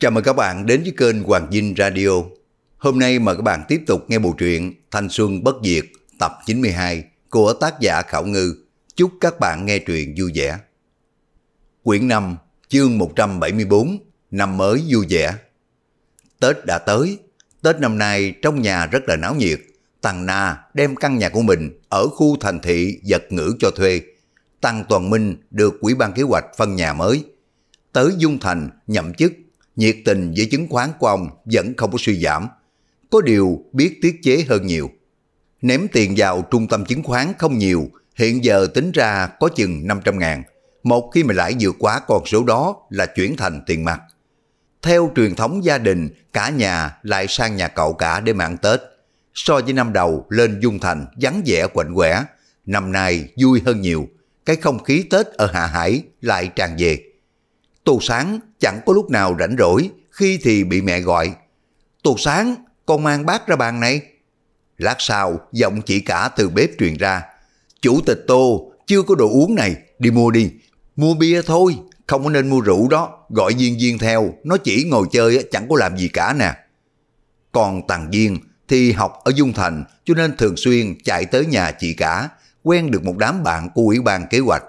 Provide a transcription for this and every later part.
Chào mừng các bạn đến với kênh Hoàng Vinh Radio. Hôm nay mời các bạn tiếp tục nghe bộ truyện Thanh Xuân Bất Diệt tập 92 của tác giả Khảo Ngư. Chúc các bạn nghe truyện vui vẻ. Quyển 5, chương 174, năm mới vui vẻ. Tết đã tới, Tết năm nay trong nhà rất là náo nhiệt. Tăng Na đem căn nhà của mình ở khu thành thị giật ngữ cho thuê. Tăng Toàn Minh được Quỹ ban kế hoạch phân nhà mới. Tới Dung Thành nhậm chức nhiệt tình với chứng khoán của ông vẫn không có suy giảm. Có điều biết tiết chế hơn nhiều. Ném tiền vào trung tâm chứng khoán không nhiều, hiện giờ tính ra có chừng 500 ngàn. Một khi mà lãi vượt quá con số đó là chuyển thành tiền mặt. Theo truyền thống gia đình, cả nhà lại sang nhà cậu cả để mạng Tết. So với năm đầu lên Dung Thành vắng vẻ quạnh quẻ, năm nay vui hơn nhiều. Cái không khí Tết ở Hạ Hải lại tràn về. Tô Sáng chẳng có lúc nào rảnh rỗi, khi thì bị mẹ gọi. Tô Sáng, con mang bát ra bàn này. Lát sau, giọng chỉ cả từ bếp truyền ra. Chủ tịch Tô, chưa có đồ uống này, đi mua đi. Mua bia thôi, không có nên mua rượu đó. Gọi viên viên theo, nó chỉ ngồi chơi chẳng có làm gì cả nè. Còn Tàng duyên thì học ở Dung Thành cho nên thường xuyên chạy tới nhà chị cả, quen được một đám bạn của ủy ban kế hoạch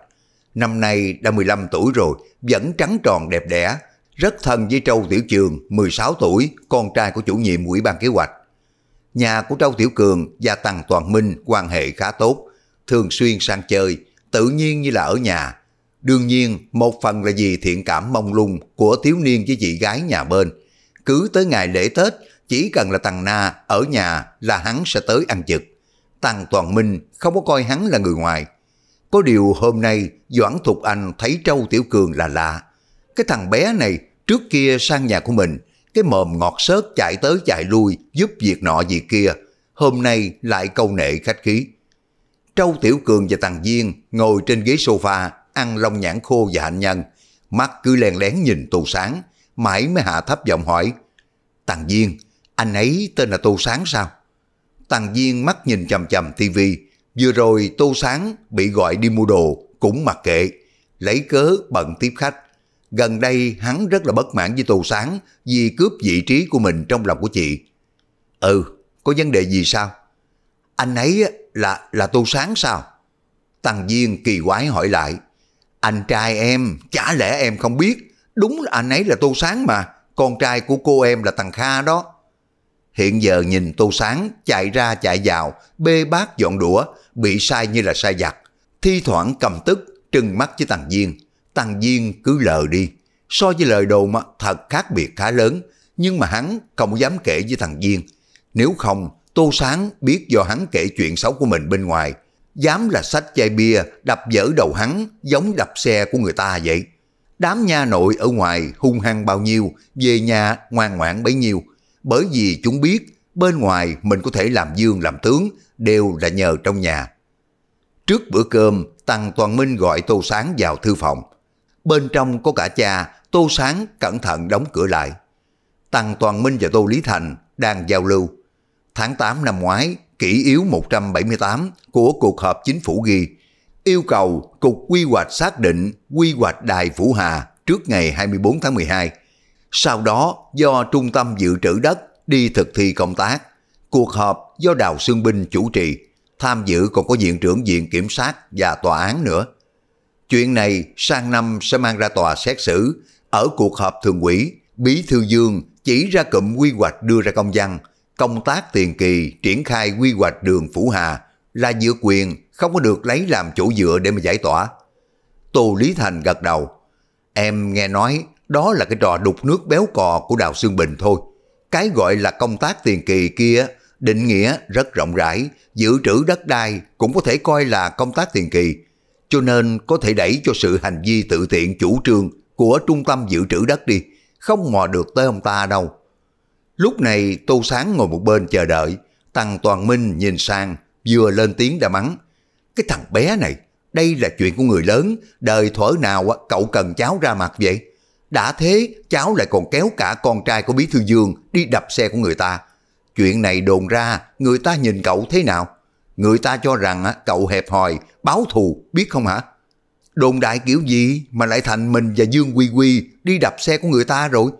năm nay đã 15 tuổi rồi, vẫn trắng tròn đẹp đẽ, rất thân với Châu Tiểu Trường, 16 tuổi, con trai của chủ nhiệm ủy ban kế hoạch. Nhà của Châu Tiểu Cường và Tăng Toàn Minh quan hệ khá tốt, thường xuyên sang chơi, tự nhiên như là ở nhà. Đương nhiên, một phần là vì thiện cảm mong lung của thiếu niên với chị gái nhà bên. Cứ tới ngày lễ Tết, chỉ cần là Tăng Na ở nhà là hắn sẽ tới ăn trực. Tăng Toàn Minh không có coi hắn là người ngoài, có điều hôm nay Doãn Thục Anh thấy trâu Tiểu Cường là lạ. Cái thằng bé này trước kia sang nhà của mình, cái mồm ngọt sớt chạy tới chạy lui giúp việc nọ việc kia. Hôm nay lại câu nệ khách khí. trâu Tiểu Cường và Tàng Viên ngồi trên ghế sofa ăn lông nhãn khô và hạnh nhân. Mắt cứ len lén nhìn Tô Sáng, mãi mới hạ thấp giọng hỏi. Tàng Viên, anh ấy tên là Tô Sáng sao? Tàng Viên mắt nhìn chầm chầm tivi Vừa rồi Tô Sáng bị gọi đi mua đồ cũng mặc kệ, lấy cớ bận tiếp khách. Gần đây hắn rất là bất mãn với Tô Sáng vì cướp vị trí của mình trong lòng của chị. Ừ, có vấn đề gì sao? Anh ấy là là Tô Sáng sao? Tăng Viên kỳ quái hỏi lại. Anh trai em, chả lẽ em không biết, đúng là anh ấy là Tô Sáng mà, con trai của cô em là Tăng Kha đó. Hiện giờ nhìn Tô Sáng chạy ra chạy vào, bê bát dọn đũa, bị sai như là sai giặt. Thi thoảng cầm tức, trừng mắt với Tàng duyên, Tàng duyên cứ lờ đi. So với lời đồn thật khác biệt khá lớn, nhưng mà hắn không dám kể với thằng duyên. Nếu không, Tô Sáng biết do hắn kể chuyện xấu của mình bên ngoài, dám là sách chai bia đập dở đầu hắn giống đập xe của người ta vậy. Đám nha nội ở ngoài hung hăng bao nhiêu, về nhà ngoan ngoãn bấy nhiêu, bởi vì chúng biết bên ngoài mình có thể làm dương làm tướng, đều là nhờ trong nhà. Trước bữa cơm, Tăng Toàn Minh gọi Tô Sáng vào thư phòng. Bên trong có cả cha, Tô Sáng cẩn thận đóng cửa lại. Tăng Toàn Minh và Tô Lý Thành đang giao lưu. Tháng 8 năm ngoái, kỷ yếu 178 của cuộc họp chính phủ ghi yêu cầu Cục Quy hoạch xác định quy hoạch Đài Phủ Hà trước ngày 24 tháng 12. Sau đó do Trung tâm Dự trữ Đất đi thực thi công tác, cuộc họp do Đào Sương Binh chủ trì, tham dự còn có Viện trưởng Viện Kiểm sát và Tòa án nữa. Chuyện này sang năm sẽ mang ra tòa xét xử. Ở cuộc họp thường ủy, Bí Thư Dương chỉ ra cụm quy hoạch đưa ra công văn, công tác tiền kỳ triển khai quy hoạch đường Phủ Hà là dựa quyền không có được lấy làm chỗ dựa để mà giải tỏa. Tô Lý Thành gật đầu. Em nghe nói đó là cái trò đục nước béo cò của Đào Sương Bình thôi. Cái gọi là công tác tiền kỳ kia định nghĩa rất rộng rãi, giữ trữ đất đai cũng có thể coi là công tác tiền kỳ, cho nên có thể đẩy cho sự hành vi tự tiện chủ trương của trung tâm giữ trữ đất đi, không mò được tới ông ta đâu. Lúc này Tô Sáng ngồi một bên chờ đợi, Tăng Toàn Minh nhìn sang, vừa lên tiếng đã mắng. Cái thằng bé này, đây là chuyện của người lớn, đời thuở nào cậu cần cháu ra mặt vậy? Đã thế, cháu lại còn kéo cả con trai của Bí Thư Dương đi đập xe của người ta. Chuyện này đồn ra, người ta nhìn cậu thế nào? Người ta cho rằng cậu hẹp hòi, báo thù, biết không hả? Đồn đại kiểu gì mà lại thành mình và Dương Quy Quy đi đập xe của người ta rồi?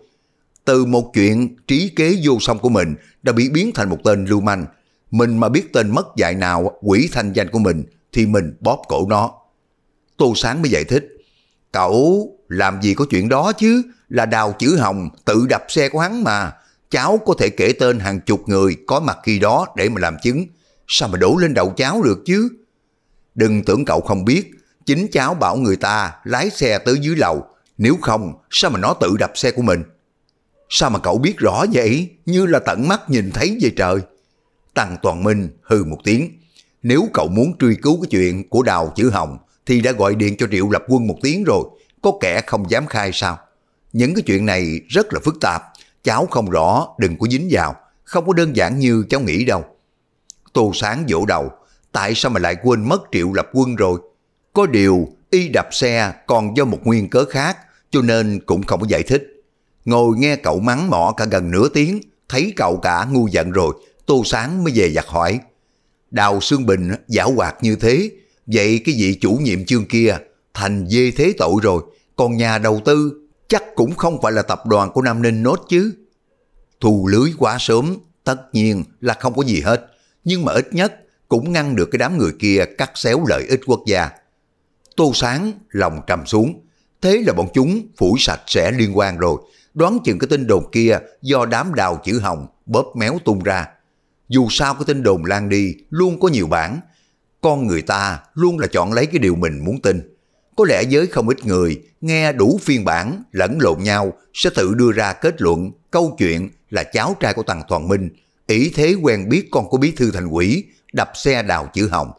Từ một chuyện trí kế vô song của mình đã bị biến thành một tên lưu manh. Mình mà biết tên mất dạy nào quỷ thanh danh của mình thì mình bóp cổ nó. Tô Sáng mới giải thích. Cậu làm gì có chuyện đó chứ, là đào chữ hồng tự đập xe của hắn mà cháu có thể kể tên hàng chục người có mặt khi đó để mà làm chứng. Sao mà đổ lên đầu cháu được chứ? Đừng tưởng cậu không biết, chính cháu bảo người ta lái xe tới dưới lầu, nếu không sao mà nó tự đập xe của mình. Sao mà cậu biết rõ vậy, như là tận mắt nhìn thấy vậy trời. Tăng Toàn Minh hừ một tiếng, nếu cậu muốn truy cứu cái chuyện của Đào Chữ Hồng thì đã gọi điện cho Triệu Lập Quân một tiếng rồi, có kẻ không dám khai sao? Những cái chuyện này rất là phức tạp, cháu không rõ đừng có dính vào, không có đơn giản như cháu nghĩ đâu. Tô Sáng vỗ đầu, tại sao mà lại quên mất triệu lập quân rồi? Có điều y đập xe còn do một nguyên cớ khác cho nên cũng không có giải thích. Ngồi nghe cậu mắng mỏ cả gần nửa tiếng, thấy cậu cả ngu giận rồi, Tô Sáng mới về giặt hỏi. Đào xương Bình giả hoạt như thế, vậy cái vị chủ nhiệm chương kia thành dê thế tội rồi, còn nhà đầu tư chắc cũng không phải là tập đoàn của Nam Ninh nốt chứ. Thù lưới quá sớm, tất nhiên là không có gì hết, nhưng mà ít nhất cũng ngăn được cái đám người kia cắt xéo lợi ích quốc gia. Tô Sáng lòng trầm xuống, thế là bọn chúng phủi sạch sẽ liên quan rồi, đoán chừng cái tin đồn kia do đám đào chữ hồng bóp méo tung ra. Dù sao cái tin đồn lan đi luôn có nhiều bản, con người ta luôn là chọn lấy cái điều mình muốn tin. Có lẽ với không ít người nghe đủ phiên bản lẫn lộn nhau sẽ tự đưa ra kết luận câu chuyện là cháu trai của Tần Toàn Minh, ý thế quen biết con của bí thư thành quỷ, đập xe đào chữ hồng.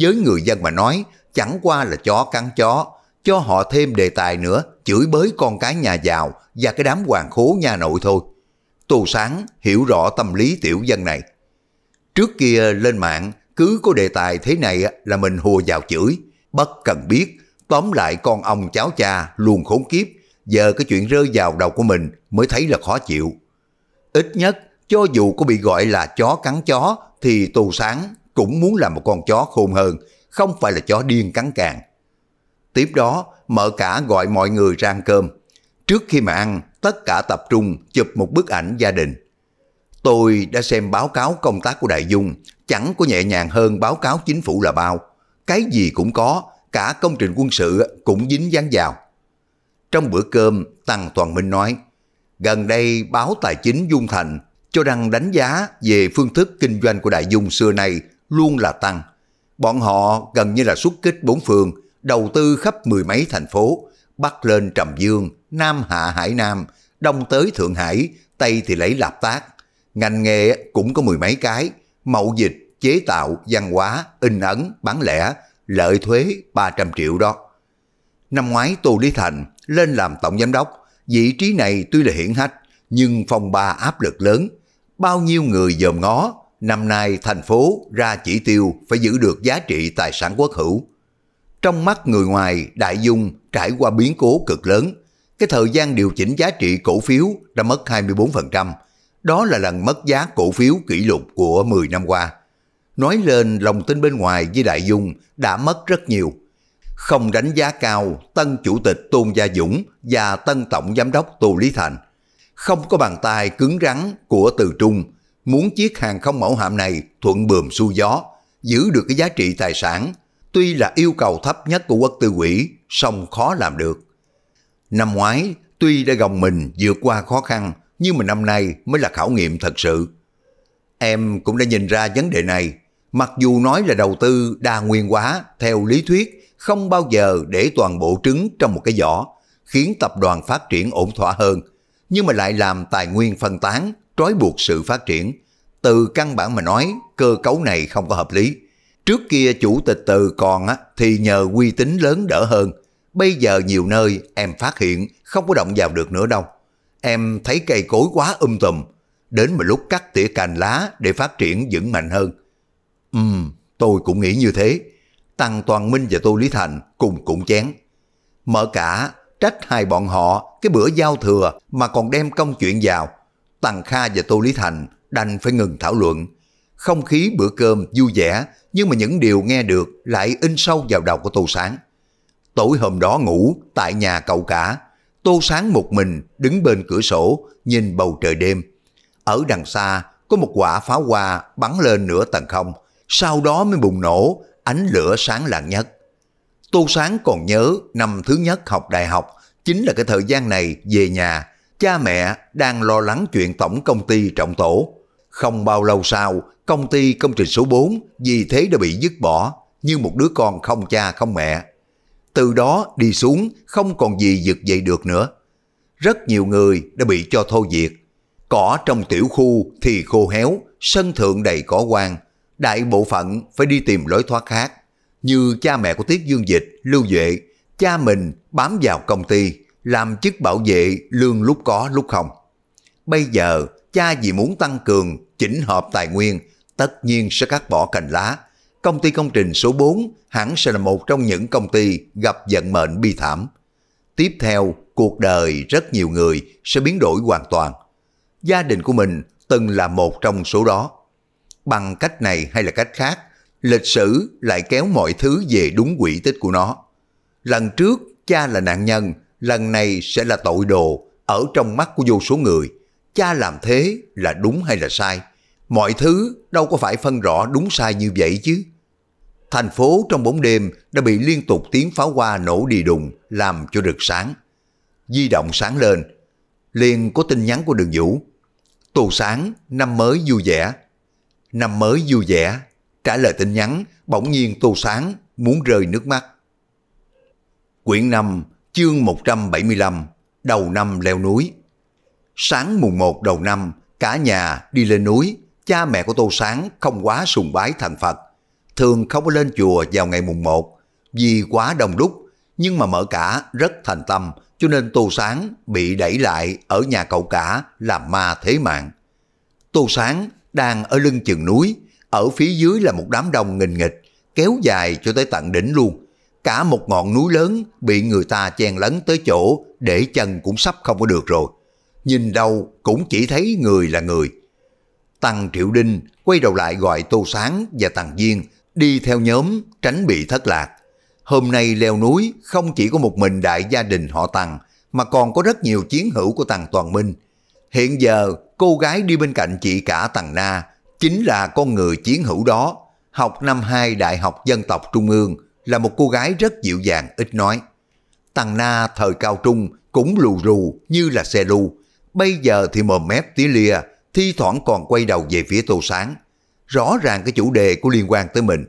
Với người dân mà nói, chẳng qua là chó cắn chó, cho họ thêm đề tài nữa, chửi bới con cái nhà giàu và cái đám hoàng khố nhà nội thôi. tù Sáng hiểu rõ tâm lý tiểu dân này. Trước kia lên mạng, cứ có đề tài thế này là mình hùa vào chửi, bất cần biết Tóm lại con ông cháu cha luôn khốn kiếp, giờ cái chuyện rơi vào đầu của mình mới thấy là khó chịu. Ít nhất, cho dù có bị gọi là chó cắn chó, thì tù Sáng cũng muốn là một con chó khôn hơn, không phải là chó điên cắn càng. Tiếp đó, mở cả gọi mọi người ra ăn cơm. Trước khi mà ăn, tất cả tập trung chụp một bức ảnh gia đình. Tôi đã xem báo cáo công tác của Đại Dung, chẳng có nhẹ nhàng hơn báo cáo chính phủ là bao. Cái gì cũng có, cả công trình quân sự cũng dính dáng vào. Trong bữa cơm, Tăng Toàn Minh nói, gần đây báo tài chính Dung Thành cho rằng đánh giá về phương thức kinh doanh của Đại Dung xưa nay luôn là tăng. Bọn họ gần như là xuất kích bốn phường, đầu tư khắp mười mấy thành phố, Bắc lên Trầm Dương, Nam hạ Hải Nam, Đông tới Thượng Hải, Tây thì lấy lạp tác. Ngành nghề cũng có mười mấy cái, mậu dịch, chế tạo, văn hóa, in ấn, bán lẻ, lợi thuế 300 triệu đó. Năm ngoái Tô Lý Thành lên làm tổng giám đốc, vị trí này tuy là hiển hách nhưng phòng ba áp lực lớn, bao nhiêu người dòm ngó, năm nay thành phố ra chỉ tiêu phải giữ được giá trị tài sản quốc hữu. Trong mắt người ngoài, Đại Dung trải qua biến cố cực lớn, cái thời gian điều chỉnh giá trị cổ phiếu đã mất 24%, đó là lần mất giá cổ phiếu kỷ lục của 10 năm qua nói lên lòng tin bên ngoài với Đại Dung đã mất rất nhiều. Không đánh giá cao tân chủ tịch Tôn Gia Dũng và tân tổng giám đốc Tô Lý Thành. Không có bàn tay cứng rắn của Từ Trung, muốn chiếc hàng không mẫu hạm này thuận bườm xuôi gió, giữ được cái giá trị tài sản, tuy là yêu cầu thấp nhất của quốc tư quỹ, song khó làm được. Năm ngoái, tuy đã gồng mình vượt qua khó khăn, nhưng mà năm nay mới là khảo nghiệm thật sự. Em cũng đã nhìn ra vấn đề này, Mặc dù nói là đầu tư đa nguyên hóa, theo lý thuyết không bao giờ để toàn bộ trứng trong một cái giỏ, khiến tập đoàn phát triển ổn thỏa hơn, nhưng mà lại làm tài nguyên phân tán, trói buộc sự phát triển. Từ căn bản mà nói, cơ cấu này không có hợp lý. Trước kia chủ tịch từ còn á, thì nhờ uy tín lớn đỡ hơn. Bây giờ nhiều nơi em phát hiện không có động vào được nữa đâu. Em thấy cây cối quá um tùm. Đến một lúc cắt tỉa cành lá để phát triển vững mạnh hơn. Ừ, tôi cũng nghĩ như thế. Tăng Toàn Minh và Tô Lý Thành cùng cũng chén. Mở cả, trách hai bọn họ cái bữa giao thừa mà còn đem công chuyện vào. Tăng Kha và Tô Lý Thành đành phải ngừng thảo luận. Không khí bữa cơm vui vẻ, nhưng mà những điều nghe được lại in sâu vào đầu của Tô Sáng. Tối hôm đó ngủ tại nhà cậu cả, Tô Sáng một mình đứng bên cửa sổ nhìn bầu trời đêm. Ở đằng xa có một quả pháo hoa bắn lên nửa tầng không, sau đó mới bùng nổ, ánh lửa sáng lạng nhất. Tô Sáng còn nhớ năm thứ nhất học đại học, chính là cái thời gian này về nhà, cha mẹ đang lo lắng chuyện tổng công ty trọng tổ. Không bao lâu sau, công ty công trình số 4 vì thế đã bị dứt bỏ, như một đứa con không cha không mẹ. Từ đó đi xuống không còn gì giật dậy được nữa. Rất nhiều người đã bị cho thô diệt Cỏ trong tiểu khu thì khô héo, sân thượng đầy cỏ quang, đại bộ phận phải đi tìm lối thoát khác, như cha mẹ của Tiết Dương Dịch, Lưu Duệ, cha mình bám vào công ty, làm chức bảo vệ lương lúc có lúc không. Bây giờ, cha vì muốn tăng cường, chỉnh hợp tài nguyên, tất nhiên sẽ cắt bỏ cành lá. Công ty công trình số 4 hẳn sẽ là một trong những công ty gặp vận mệnh bi thảm. Tiếp theo, cuộc đời rất nhiều người sẽ biến đổi hoàn toàn. Gia đình của mình từng là một trong số đó bằng cách này hay là cách khác, lịch sử lại kéo mọi thứ về đúng quỹ tích của nó. Lần trước cha là nạn nhân, lần này sẽ là tội đồ ở trong mắt của vô số người. Cha làm thế là đúng hay là sai? Mọi thứ đâu có phải phân rõ đúng sai như vậy chứ. Thành phố trong bóng đêm đã bị liên tục tiếng pháo hoa nổ đi đùng làm cho rực sáng. Di động sáng lên, liền có tin nhắn của đường vũ. Tù sáng, năm mới vui vẻ, Năm mới vui vẻ, trả lời tin nhắn, bỗng nhiên tô sáng, muốn rơi nước mắt. Quyển 5, chương 175, đầu năm leo núi. Sáng mùng 1 đầu năm, cả nhà đi lên núi, cha mẹ của Tô Sáng không quá sùng bái thần Phật. Thường không có lên chùa vào ngày mùng 1, vì quá đông đúc, nhưng mà mở cả rất thành tâm, cho nên Tô Sáng bị đẩy lại ở nhà cậu cả làm ma thế mạng. Tô Sáng đang ở lưng chừng núi, ở phía dưới là một đám đông nghìn nghịch, kéo dài cho tới tận đỉnh luôn. Cả một ngọn núi lớn bị người ta chen lấn tới chỗ để chân cũng sắp không có được rồi. Nhìn đâu cũng chỉ thấy người là người. Tăng Triệu Đinh quay đầu lại gọi Tô Sáng và Tàng Diên đi theo nhóm tránh bị thất lạc. Hôm nay leo núi không chỉ có một mình đại gia đình họ Tàng mà còn có rất nhiều chiến hữu của Tàng Toàn Minh. Hiện giờ cô gái đi bên cạnh chị cả Tằng Na chính là con người chiến hữu đó, học năm 2 Đại học Dân tộc Trung ương, là một cô gái rất dịu dàng, ít nói. Tằng Na thời cao trung cũng lù rù như là xe lù bây giờ thì mờ mép tía lìa thi thoảng còn quay đầu về phía Tô Sáng. Rõ ràng cái chủ đề của liên quan tới mình.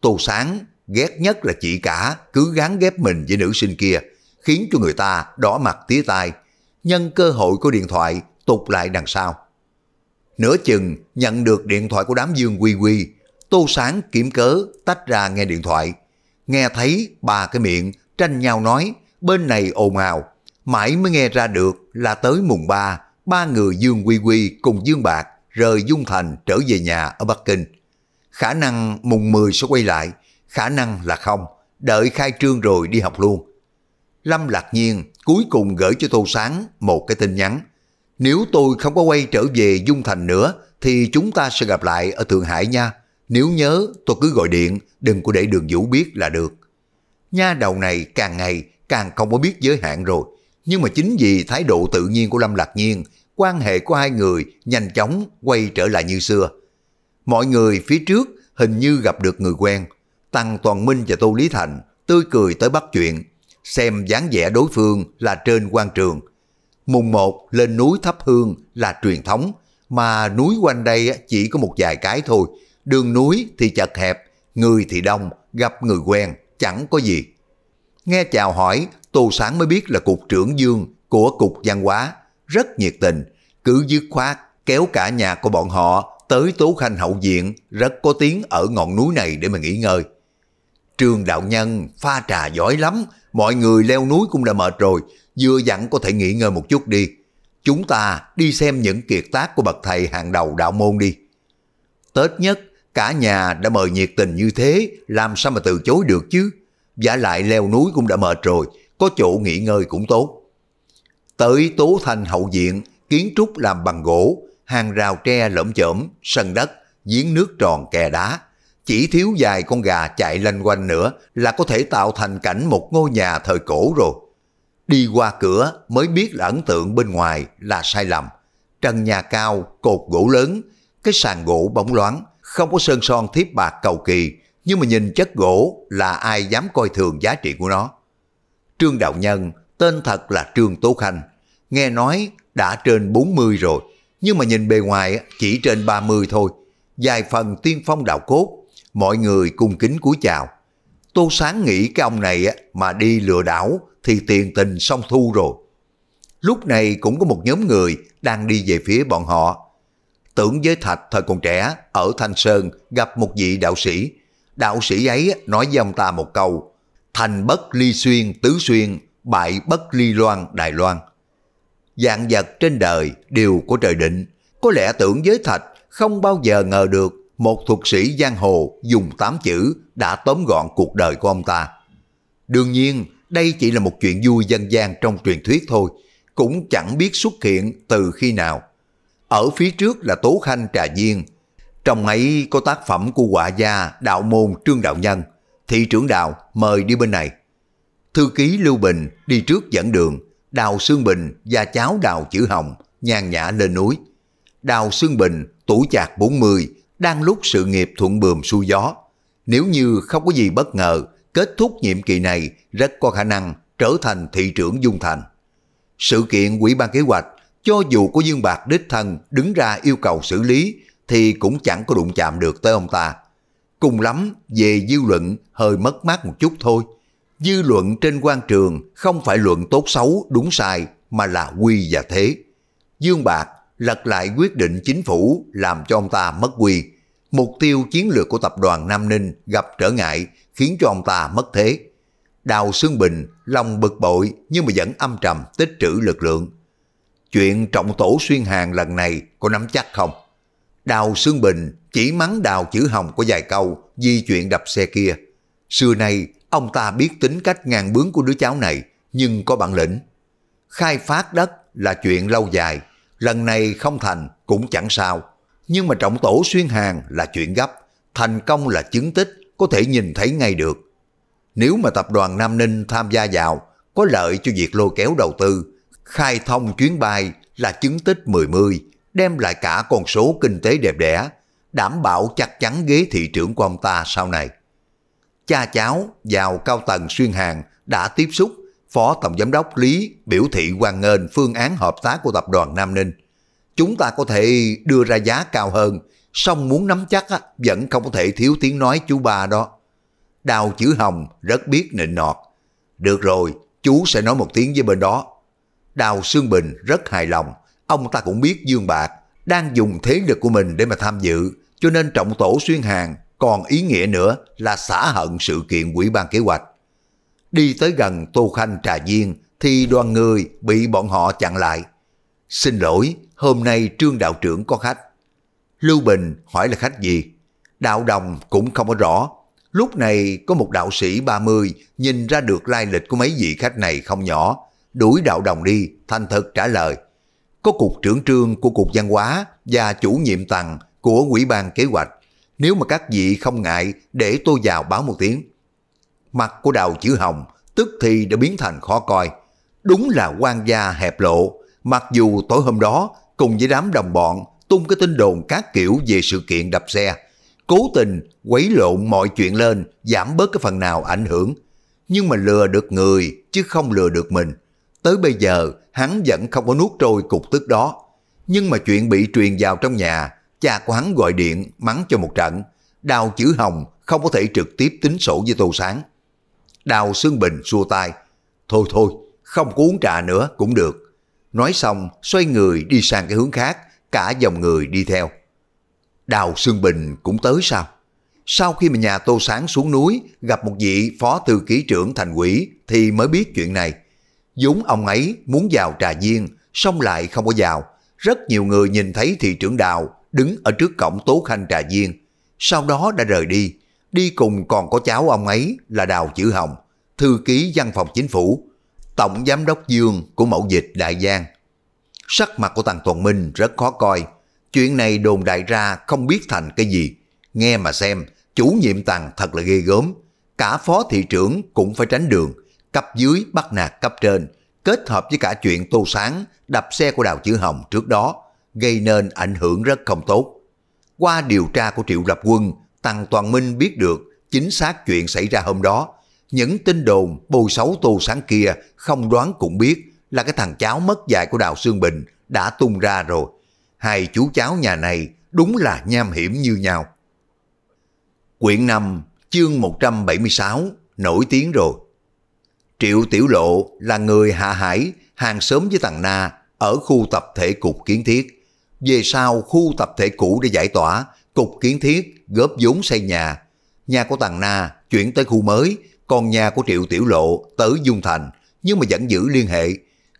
Tô Sáng ghét nhất là chị cả cứ gắn ghép mình với nữ sinh kia, khiến cho người ta đỏ mặt tía tai. Nhân cơ hội của điện thoại, tụt lại đằng sau. Nửa chừng nhận được điện thoại của đám dương quy quy, Tô Sáng kiểm cớ tách ra nghe điện thoại. Nghe thấy ba cái miệng tranh nhau nói, bên này ồn ào, mãi mới nghe ra được là tới mùng ba ba người Dương Quy Quy cùng Dương Bạc rời Dung Thành trở về nhà ở Bắc Kinh. Khả năng mùng 10 sẽ quay lại, khả năng là không, đợi khai trương rồi đi học luôn. Lâm Lạc Nhiên cuối cùng gửi cho Tô Sáng một cái tin nhắn, nếu tôi không có quay trở về Dung Thành nữa thì chúng ta sẽ gặp lại ở Thượng Hải nha. Nếu nhớ tôi cứ gọi điện, đừng có để đường Vũ biết là được. Nha đầu này càng ngày càng không có biết giới hạn rồi. Nhưng mà chính vì thái độ tự nhiên của Lâm Lạc Nhiên, quan hệ của hai người nhanh chóng quay trở lại như xưa. Mọi người phía trước hình như gặp được người quen. Tăng Toàn Minh và Tô Lý Thành tươi cười tới bắt chuyện. Xem dáng vẻ đối phương là trên quan trường – Mùng 1 lên núi thắp hương là truyền thống, mà núi quanh đây chỉ có một vài cái thôi. Đường núi thì chật hẹp, người thì đông, gặp người quen, chẳng có gì. Nghe chào hỏi, Tô Sáng mới biết là cục trưởng Dương của Cục Văn hóa, rất nhiệt tình, cứ dứt khoát kéo cả nhà của bọn họ tới Tố Khanh hậu diện rất có tiếng ở ngọn núi này để mà nghỉ ngơi. Trường đạo nhân pha trà giỏi lắm, mọi người leo núi cũng đã mệt rồi, vừa dặn có thể nghỉ ngơi một chút đi. Chúng ta đi xem những kiệt tác của bậc thầy hàng đầu đạo môn đi. Tết nhất, cả nhà đã mời nhiệt tình như thế, làm sao mà từ chối được chứ? Giả lại leo núi cũng đã mệt rồi, có chỗ nghỉ ngơi cũng tốt. Tới Tố Thành hậu diện, kiến trúc làm bằng gỗ, hàng rào tre lởm chởm, sân đất, giếng nước tròn kè đá. Chỉ thiếu vài con gà chạy lanh quanh nữa là có thể tạo thành cảnh một ngôi nhà thời cổ rồi. Đi qua cửa mới biết là ấn tượng bên ngoài là sai lầm. Trần nhà cao, cột gỗ lớn, cái sàn gỗ bóng loáng, không có sơn son thiếp bạc cầu kỳ, nhưng mà nhìn chất gỗ là ai dám coi thường giá trị của nó. Trương Đạo Nhân, tên thật là Trương Tố Khanh, nghe nói đã trên 40 rồi, nhưng mà nhìn bề ngoài chỉ trên 30 thôi. dài phần tiên phong đạo cốt, Mọi người cung kính cúi chào. Tô Sáng nghĩ cái ông này mà đi lừa đảo thì tiền tình xong thu rồi. Lúc này cũng có một nhóm người đang đi về phía bọn họ. Tưởng giới thạch thời còn trẻ ở Thanh Sơn gặp một vị đạo sĩ. Đạo sĩ ấy nói với ông ta một câu Thành bất ly xuyên tứ xuyên, bại bất ly loan Đài Loan. Dạng vật trên đời đều có trời định. Có lẽ tưởng giới thạch không bao giờ ngờ được một thuật sĩ giang hồ dùng tám chữ đã tóm gọn cuộc đời của ông ta. Đương nhiên, đây chỉ là một chuyện vui dân gian trong truyền thuyết thôi, cũng chẳng biết xuất hiện từ khi nào. Ở phía trước là Tố Khanh Trà Viên, trong ấy có tác phẩm của họa gia đạo môn Trương Đạo Nhân, thị trưởng đạo mời đi bên này. Thư ký Lưu Bình đi trước dẫn đường, Đào Sương Bình và cháu Đào Chữ Hồng nhàn nhã lên núi. Đào Sương Bình tuổi chạc 40, đang lúc sự nghiệp thuận bườm xuôi gió. Nếu như không có gì bất ngờ, kết thúc nhiệm kỳ này rất có khả năng trở thành thị trưởng Dung Thành. Sự kiện quỹ ban kế hoạch, cho dù có Dương Bạc đích thân đứng ra yêu cầu xử lý, thì cũng chẳng có đụng chạm được tới ông ta. Cùng lắm, về dư luận hơi mất mát một chút thôi. Dư luận trên quan trường không phải luận tốt xấu, đúng sai, mà là quy và thế. Dương Bạc lật lại quyết định chính phủ làm cho ông ta mất quyền. Mục tiêu chiến lược của tập đoàn Nam Ninh gặp trở ngại khiến cho ông ta mất thế. Đào Sương Bình lòng bực bội nhưng mà vẫn âm trầm tích trữ lực lượng. Chuyện trọng tổ xuyên hàng lần này có nắm chắc không? Đào Sương Bình chỉ mắng đào chữ hồng của vài câu di chuyện đập xe kia. Xưa nay ông ta biết tính cách ngàn bướng của đứa cháu này nhưng có bản lĩnh. Khai phát đất là chuyện lâu dài lần này không thành cũng chẳng sao. Nhưng mà trọng tổ xuyên hàng là chuyện gấp, thành công là chứng tích, có thể nhìn thấy ngay được. Nếu mà tập đoàn Nam Ninh tham gia vào, có lợi cho việc lôi kéo đầu tư, khai thông chuyến bay là chứng tích 10-10, đem lại cả con số kinh tế đẹp đẽ, đảm bảo chắc chắn ghế thị trưởng của ông ta sau này. Cha cháu vào cao tầng xuyên hàng đã tiếp xúc Phó Tổng Giám đốc Lý biểu thị hoan nghênh phương án hợp tác của Tập đoàn Nam Ninh. Chúng ta có thể đưa ra giá cao hơn, song muốn nắm chắc vẫn không có thể thiếu tiếng nói chú ba đó. Đào chữ hồng rất biết nịnh nọt. Được rồi, chú sẽ nói một tiếng với bên đó. Đào Sương Bình rất hài lòng, ông ta cũng biết Dương Bạc đang dùng thế lực của mình để mà tham dự, cho nên trọng tổ xuyên hàng còn ý nghĩa nữa là xả hận sự kiện quỹ ban kế hoạch. Đi tới gần Tô Khanh trà viên thì đoàn người bị bọn họ chặn lại. Xin lỗi, hôm nay trương đạo trưởng có khách. Lưu Bình hỏi là khách gì? Đạo đồng cũng không có rõ. Lúc này có một đạo sĩ 30 nhìn ra được lai lịch của mấy vị khách này không nhỏ. Đuổi đạo đồng đi, Thanh thật trả lời. Có cục trưởng trương của cục văn hóa và chủ nhiệm tầng của quỹ ban kế hoạch. Nếu mà các vị không ngại để tôi vào báo một tiếng mặt của đào chữ hồng tức thì đã biến thành khó coi. Đúng là quan gia hẹp lộ, mặc dù tối hôm đó cùng với đám đồng bọn tung cái tin đồn các kiểu về sự kiện đập xe, cố tình quấy lộn mọi chuyện lên, giảm bớt cái phần nào ảnh hưởng. Nhưng mà lừa được người chứ không lừa được mình. Tới bây giờ hắn vẫn không có nuốt trôi cục tức đó. Nhưng mà chuyện bị truyền vào trong nhà, cha của hắn gọi điện mắng cho một trận. Đào chữ hồng không có thể trực tiếp tính sổ với Tô Sáng. Đào Sương Bình xua tay. Thôi thôi, không có uống trà nữa cũng được. Nói xong, xoay người đi sang cái hướng khác, cả dòng người đi theo. Đào Sương Bình cũng tới sao? Sau khi mà nhà Tô Sáng xuống núi gặp một vị phó thư ký trưởng thành quỷ thì mới biết chuyện này. Dũng ông ấy muốn vào trà viên, xong lại không có vào. Rất nhiều người nhìn thấy thị trưởng Đào đứng ở trước cổng Tố Khanh trà viên. Sau đó đã rời đi, Đi cùng còn có cháu ông ấy là Đào Chữ Hồng, thư ký văn phòng chính phủ, tổng giám đốc Dương của mẫu dịch Đại Giang. Sắc mặt của Tần Toàn Minh rất khó coi, chuyện này đồn đại ra không biết thành cái gì. Nghe mà xem, chủ nhiệm Tần thật là ghê gớm, cả phó thị trưởng cũng phải tránh đường, cấp dưới bắt nạt cấp trên, kết hợp với cả chuyện tô sáng đập xe của Đào Chữ Hồng trước đó, gây nên ảnh hưởng rất không tốt. Qua điều tra của Triệu Lập Quân, Tăng Toàn Minh biết được chính xác chuyện xảy ra hôm đó. Những tin đồn bồi xấu tô sáng kia không đoán cũng biết là cái thằng cháu mất dạy của Đào Sương Bình đã tung ra rồi. Hai chú cháu nhà này đúng là nham hiểm như nhau. Quyển 5, chương 176, nổi tiếng rồi. Triệu Tiểu Lộ là người hạ hải, hàng xóm với thằng Na ở khu tập thể cục kiến thiết. Về sau khu tập thể cũ để giải tỏa, cục kiến thiết góp vốn xây nhà. Nhà của Tàng Na chuyển tới khu mới, còn nhà của Triệu Tiểu Lộ tới Dung Thành, nhưng mà vẫn giữ liên hệ.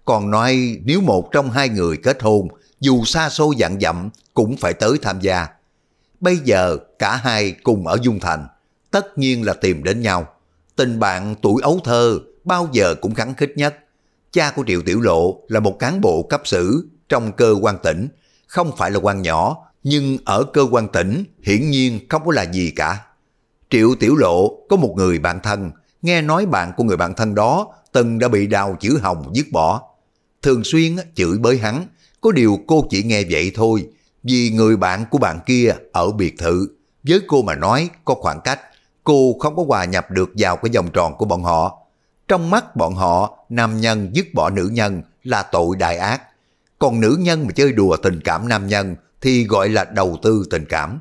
Còn nói nếu một trong hai người kết hôn, dù xa xôi dặn dặm cũng phải tới tham gia. Bây giờ cả hai cùng ở Dung Thành, tất nhiên là tìm đến nhau. Tình bạn tuổi ấu thơ bao giờ cũng khắng khích nhất. Cha của Triệu Tiểu Lộ là một cán bộ cấp sử trong cơ quan tỉnh, không phải là quan nhỏ, nhưng ở cơ quan tỉnh hiển nhiên không có là gì cả. Triệu Tiểu Lộ có một người bạn thân, nghe nói bạn của người bạn thân đó từng đã bị đào chữ hồng dứt bỏ. Thường xuyên chửi bới hắn, có điều cô chỉ nghe vậy thôi, vì người bạn của bạn kia ở biệt thự, với cô mà nói có khoảng cách, cô không có hòa nhập được vào cái vòng tròn của bọn họ. Trong mắt bọn họ, nam nhân dứt bỏ nữ nhân là tội đại ác, còn nữ nhân mà chơi đùa tình cảm nam nhân thì gọi là đầu tư tình cảm.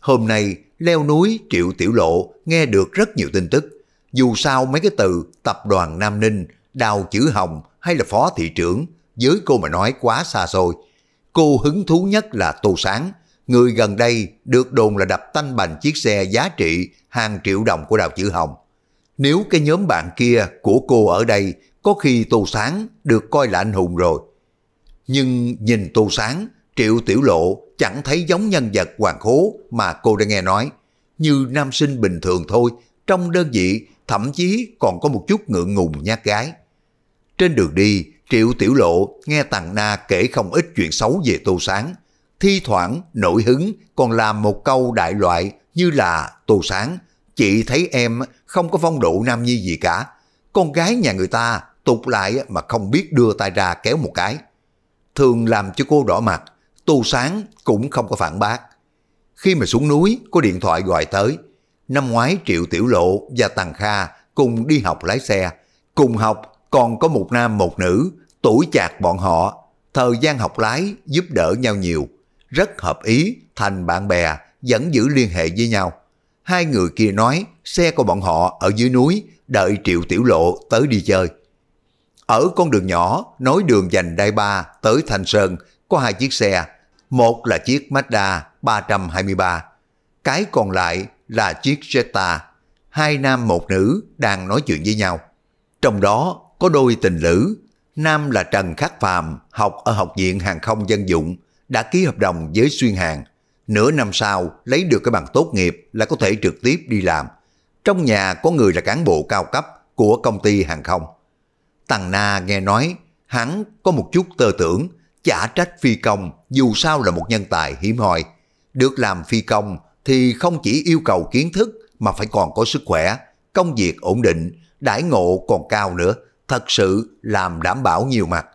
Hôm nay, leo núi Triệu Tiểu Lộ nghe được rất nhiều tin tức. Dù sao mấy cái từ tập đoàn Nam Ninh, Đào Chữ Hồng hay là Phó Thị trưởng, với cô mà nói quá xa xôi. Cô hứng thú nhất là Tô Sáng, người gần đây được đồn là đập tanh bành chiếc xe giá trị hàng triệu đồng của Đào Chữ Hồng. Nếu cái nhóm bạn kia của cô ở đây, có khi Tô Sáng được coi là anh hùng rồi. Nhưng nhìn Tô Sáng Triệu Tiểu Lộ chẳng thấy giống nhân vật hoàng khố mà cô đã nghe nói. Như nam sinh bình thường thôi, trong đơn vị thậm chí còn có một chút ngượng ngùng nhát gái. Trên đường đi, Triệu Tiểu Lộ nghe Tằng Na kể không ít chuyện xấu về Tô Sáng. Thi thoảng, nổi hứng còn làm một câu đại loại như là Tô Sáng, chị thấy em không có phong độ nam nhi gì cả. Con gái nhà người ta tục lại mà không biết đưa tay ra kéo một cái. Thường làm cho cô đỏ mặt, Tô Sáng cũng không có phản bác. Khi mà xuống núi, có điện thoại gọi tới. Năm ngoái Triệu Tiểu Lộ và Tàng Kha cùng đi học lái xe. Cùng học còn có một nam một nữ, tuổi chạc bọn họ. Thời gian học lái giúp đỡ nhau nhiều. Rất hợp ý, thành bạn bè, vẫn giữ liên hệ với nhau. Hai người kia nói xe của bọn họ ở dưới núi đợi Triệu Tiểu Lộ tới đi chơi. Ở con đường nhỏ, nối đường dành đai ba tới Thanh Sơn có hai chiếc xe một là chiếc Mazda 323, cái còn lại là chiếc Jetta. Hai nam một nữ đang nói chuyện với nhau. Trong đó có đôi tình lữ, nam là Trần Khắc Phàm học ở Học viện Hàng không Dân dụng, đã ký hợp đồng với Xuyên Hàng. Nửa năm sau lấy được cái bằng tốt nghiệp là có thể trực tiếp đi làm. Trong nhà có người là cán bộ cao cấp của công ty hàng không. Tằng Na nghe nói hắn có một chút tơ tưởng chả trách phi công dù sao là một nhân tài hiếm hoi. Được làm phi công thì không chỉ yêu cầu kiến thức mà phải còn có sức khỏe, công việc ổn định, đãi ngộ còn cao nữa, thật sự làm đảm bảo nhiều mặt.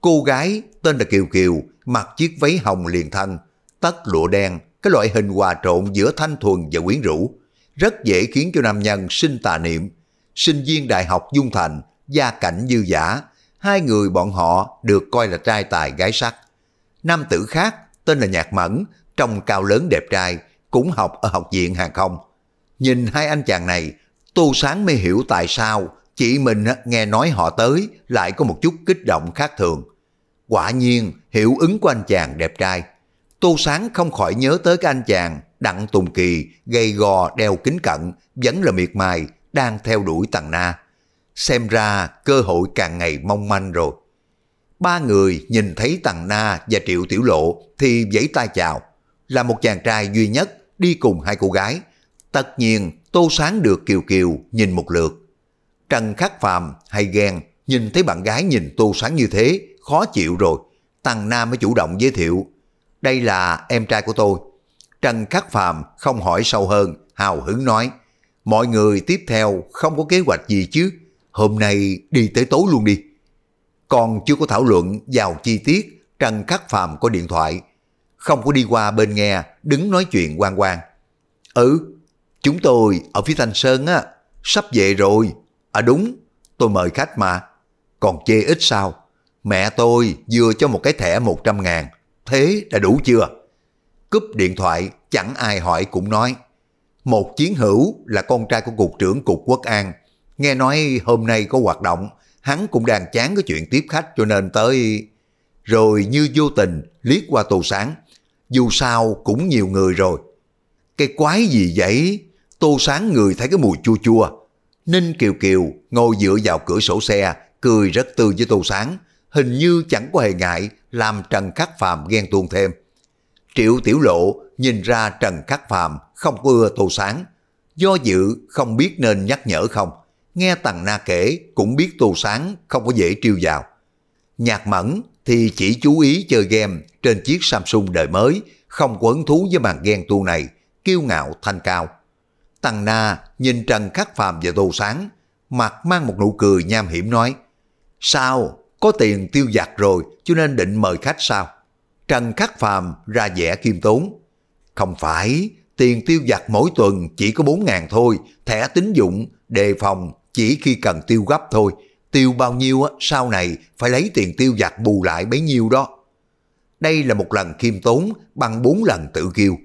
Cô gái tên là Kiều Kiều mặc chiếc váy hồng liền thân, tất lụa đen, cái loại hình hòa trộn giữa thanh thuần và quyến rũ, rất dễ khiến cho nam nhân sinh tà niệm. Sinh viên đại học Dung Thành, gia cảnh dư giả, hai người bọn họ được coi là trai tài gái sắc. Nam tử khác tên là Nhạc Mẫn, trông cao lớn đẹp trai, cũng học ở học viện hàng không. Nhìn hai anh chàng này, Tu Sáng mới hiểu tại sao chị mình nghe nói họ tới lại có một chút kích động khác thường. Quả nhiên, hiệu ứng của anh chàng đẹp trai. Tô Sáng không khỏi nhớ tới cái anh chàng Đặng Tùng Kỳ gây gò đeo kính cận vẫn là miệt mài đang theo đuổi Tằng Na. Xem ra cơ hội càng ngày mong manh rồi. Ba người nhìn thấy Tằng Na và Triệu Tiểu Lộ thì giãy tay chào. Là một chàng trai duy nhất đi cùng hai cô gái. Tất nhiên Tô Sáng được Kiều Kiều nhìn một lượt. Trần Khắc Phàm hay ghen nhìn thấy bạn gái nhìn Tô Sáng như thế khó chịu rồi. Tằng Na mới chủ động giới thiệu. Đây là em trai của tôi. Trần Khắc Phàm không hỏi sâu hơn, hào hứng nói. Mọi người tiếp theo không có kế hoạch gì chứ, hôm nay đi tới tối luôn đi. Còn chưa có thảo luận vào chi tiết, Trần Khắc Phàm có điện thoại, không có đi qua bên nghe, đứng nói chuyện quan quan. Ừ, chúng tôi ở phía Thanh Sơn á, sắp về rồi. À đúng, tôi mời khách mà. Còn chê ít sao? Mẹ tôi vừa cho một cái thẻ 100 ngàn, thế đã đủ chưa? Cúp điện thoại, chẳng ai hỏi cũng nói. Một chiến hữu là con trai của cục trưởng cục quốc an Nghe nói hôm nay có hoạt động, hắn cũng đang chán cái chuyện tiếp khách cho nên tới... Rồi như vô tình liếc qua tô sáng, dù sao cũng nhiều người rồi. Cái quái gì vậy? Tô sáng người thấy cái mùi chua chua. Ninh Kiều Kiều ngồi dựa vào cửa sổ xe, cười rất tươi với Tô Sáng, hình như chẳng có hề ngại làm Trần Khắc Phàm ghen tuông thêm. Triệu Tiểu Lộ nhìn ra Trần Khắc Phàm không có ưa Tô Sáng, do dự không biết nên nhắc nhở không nghe Tằng Na kể cũng biết Tô Sáng không có dễ trêu vào. Nhạc Mẫn thì chỉ chú ý chơi game trên chiếc Samsung đời mới, không quấn thú với màn ghen tu này, kiêu ngạo thanh cao. Tằng Na nhìn Trần Khắc Phàm và Tô Sáng, mặt mang một nụ cười nham hiểm nói, Sao, có tiền tiêu giặt rồi cho nên định mời khách sao? Trần Khắc Phàm ra vẻ khiêm tốn. Không phải, tiền tiêu giặt mỗi tuần chỉ có bốn ngàn thôi, thẻ tín dụng, đề phòng, chỉ khi cần tiêu gấp thôi, tiêu bao nhiêu á, sau này phải lấy tiền tiêu giặt bù lại bấy nhiêu đó. Đây là một lần khiêm tốn bằng bốn lần tự kiêu.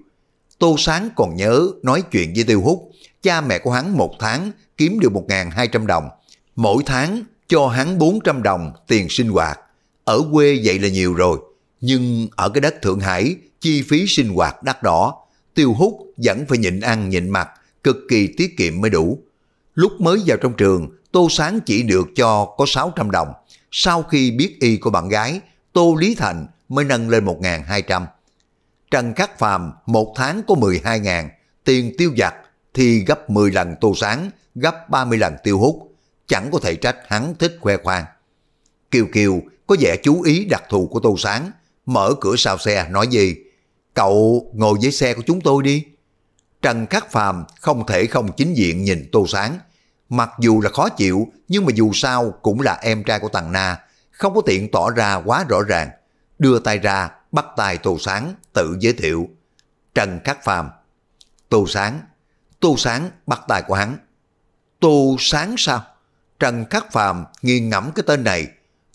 Tô Sáng còn nhớ nói chuyện với Tiêu Hút, cha mẹ của hắn một tháng kiếm được 1.200 đồng, mỗi tháng cho hắn 400 đồng tiền sinh hoạt. Ở quê vậy là nhiều rồi, nhưng ở cái đất Thượng Hải, chi phí sinh hoạt đắt đỏ, Tiêu Hút vẫn phải nhịn ăn nhịn mặt cực kỳ tiết kiệm mới đủ. Lúc mới vào trong trường, Tô Sáng chỉ được cho có 600 đồng. Sau khi biết y của bạn gái, Tô Lý Thành mới nâng lên 1.200. Trần Khắc Phàm một tháng có 12.000, tiền tiêu giặt thì gấp 10 lần Tô Sáng, gấp 30 lần tiêu hút. Chẳng có thể trách hắn thích khoe khoang. Kiều Kiều có vẻ chú ý đặc thù của Tô Sáng, mở cửa sau xe nói gì? Cậu ngồi với xe của chúng tôi đi. Trần Khắc Phàm không thể không chính diện nhìn Tô Sáng, Mặc dù là khó chịu, nhưng mà dù sao cũng là em trai của Tằng Na, không có tiện tỏ ra quá rõ ràng. Đưa tay ra, bắt tay Tô Sáng, tự giới thiệu. Trần Khắc Phàm Tô Sáng Tô Sáng bắt tay của hắn. Tô Sáng sao? Trần Khắc Phàm nghiêng ngẫm cái tên này,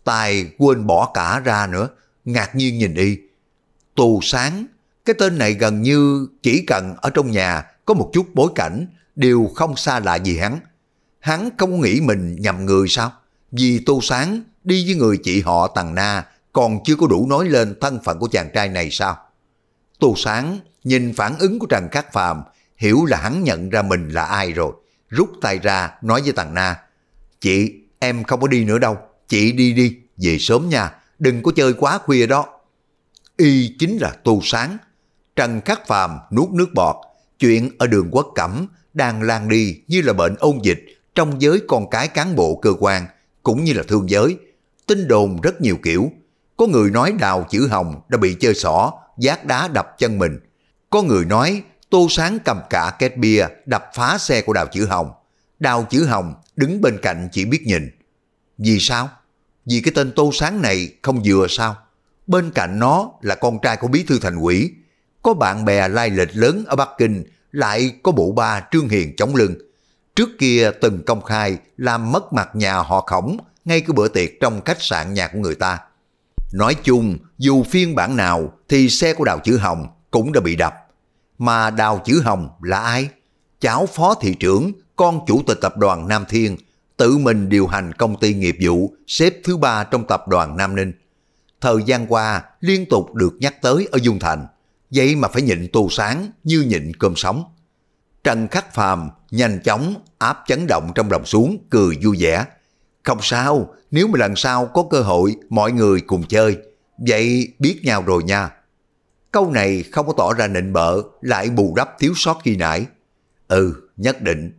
tài quên bỏ cả ra nữa, ngạc nhiên nhìn y. Tô Sáng, cái tên này gần như chỉ cần ở trong nhà có một chút bối cảnh, đều không xa lạ gì hắn hắn không nghĩ mình nhầm người sao? Vì Tô Sáng đi với người chị họ Tằng Na còn chưa có đủ nói lên thân phận của chàng trai này sao? Tô Sáng nhìn phản ứng của Trần Khắc Phàm hiểu là hắn nhận ra mình là ai rồi. Rút tay ra nói với Tằng Na Chị, em không có đi nữa đâu. Chị đi đi, về sớm nha. Đừng có chơi quá khuya đó. Y chính là Tô Sáng. Trần Khắc Phàm nuốt nước bọt. Chuyện ở đường quốc cẩm đang lan đi như là bệnh ôn dịch trong giới con cái cán bộ cơ quan cũng như là thương giới, tin đồn rất nhiều kiểu. Có người nói đào chữ hồng đã bị chơi xỏ, giác đá đập chân mình. Có người nói tô sáng cầm cả két bia đập phá xe của đào chữ hồng. Đào chữ hồng đứng bên cạnh chỉ biết nhìn. Vì sao? Vì cái tên tô sáng này không vừa sao? Bên cạnh nó là con trai của bí thư thành ủy Có bạn bè lai lịch lớn ở Bắc Kinh lại có bộ ba Trương Hiền chống lưng Trước kia từng công khai làm mất mặt nhà họ khổng ngay cái bữa tiệc trong khách sạn nhà của người ta. Nói chung, dù phiên bản nào thì xe của Đào Chữ Hồng cũng đã bị đập. Mà Đào Chữ Hồng là ai? Cháu phó thị trưởng, con chủ tịch tập đoàn Nam Thiên, tự mình điều hành công ty nghiệp vụ xếp thứ ba trong tập đoàn Nam Ninh. Thời gian qua liên tục được nhắc tới ở Dung Thành, vậy mà phải nhịn tù sáng như nhịn cơm sống Trần Khắc Phàm nhanh chóng áp chấn động trong lòng xuống, cười vui vẻ. Không sao, nếu mà lần sau có cơ hội mọi người cùng chơi, vậy biết nhau rồi nha. Câu này không có tỏ ra nịnh bợ, lại bù đắp thiếu sót khi nãy. Ừ, nhất định.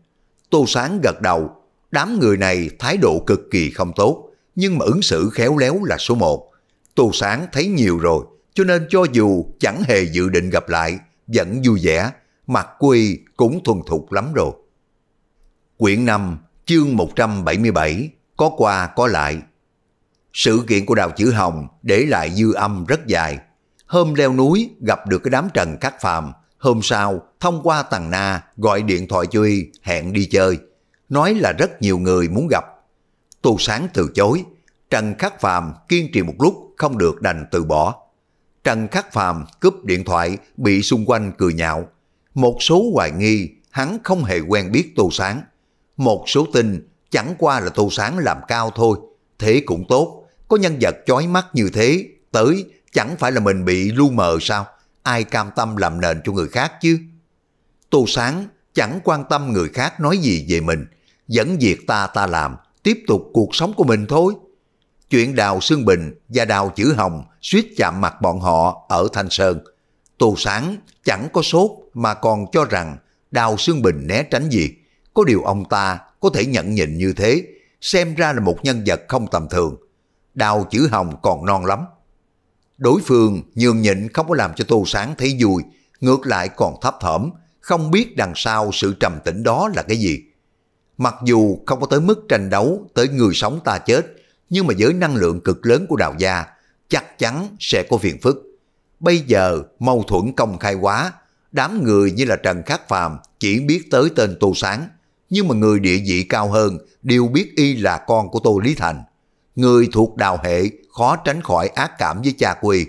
Tô Sáng gật đầu, đám người này thái độ cực kỳ không tốt, nhưng mà ứng xử khéo léo là số một. Tô Sáng thấy nhiều rồi, cho nên cho dù chẳng hề dự định gặp lại, vẫn vui vẻ, mặt quỳ cũng thuần thục lắm rồi. Quyển 5, chương 177, có qua có lại. Sự kiện của đào chữ hồng để lại dư âm rất dài. Hôm leo núi gặp được cái đám trần khắc phàm, hôm sau thông qua tàng na gọi điện thoại cho y hẹn đi chơi. Nói là rất nhiều người muốn gặp. Tô Sáng từ chối, Trần Khắc Phàm kiên trì một lúc không được đành từ bỏ. Trần Khắc Phàm cướp điện thoại bị xung quanh cười nhạo, một số hoài nghi hắn không hề quen biết Tô Sáng. Một số tin chẳng qua là Tô Sáng làm cao thôi, thế cũng tốt, có nhân vật chói mắt như thế, tới chẳng phải là mình bị lu mờ sao, ai cam tâm làm nền cho người khác chứ. Tô Sáng chẳng quan tâm người khác nói gì về mình, dẫn việc ta ta làm, tiếp tục cuộc sống của mình thôi. Chuyện đào xương Bình và đào Chữ Hồng suýt chạm mặt bọn họ ở Thanh Sơn, Tô Sáng chẳng có sốt mà còn cho rằng Đào Sương Bình né tránh gì. Có điều ông ta có thể nhận nhìn như thế, xem ra là một nhân vật không tầm thường. Đào chữ hồng còn non lắm. Đối phương nhường nhịn không có làm cho Tô Sáng thấy vui, ngược lại còn thấp thỏm, không biết đằng sau sự trầm tĩnh đó là cái gì. Mặc dù không có tới mức tranh đấu tới người sống ta chết, nhưng mà với năng lượng cực lớn của đào gia, chắc chắn sẽ có phiền phức. Bây giờ mâu thuẫn công khai quá, đám người như là Trần Khắc Phàm chỉ biết tới tên Tô Sáng, nhưng mà người địa vị cao hơn đều biết y là con của Tô Lý Thành. Người thuộc đào hệ khó tránh khỏi ác cảm với cha quỳ.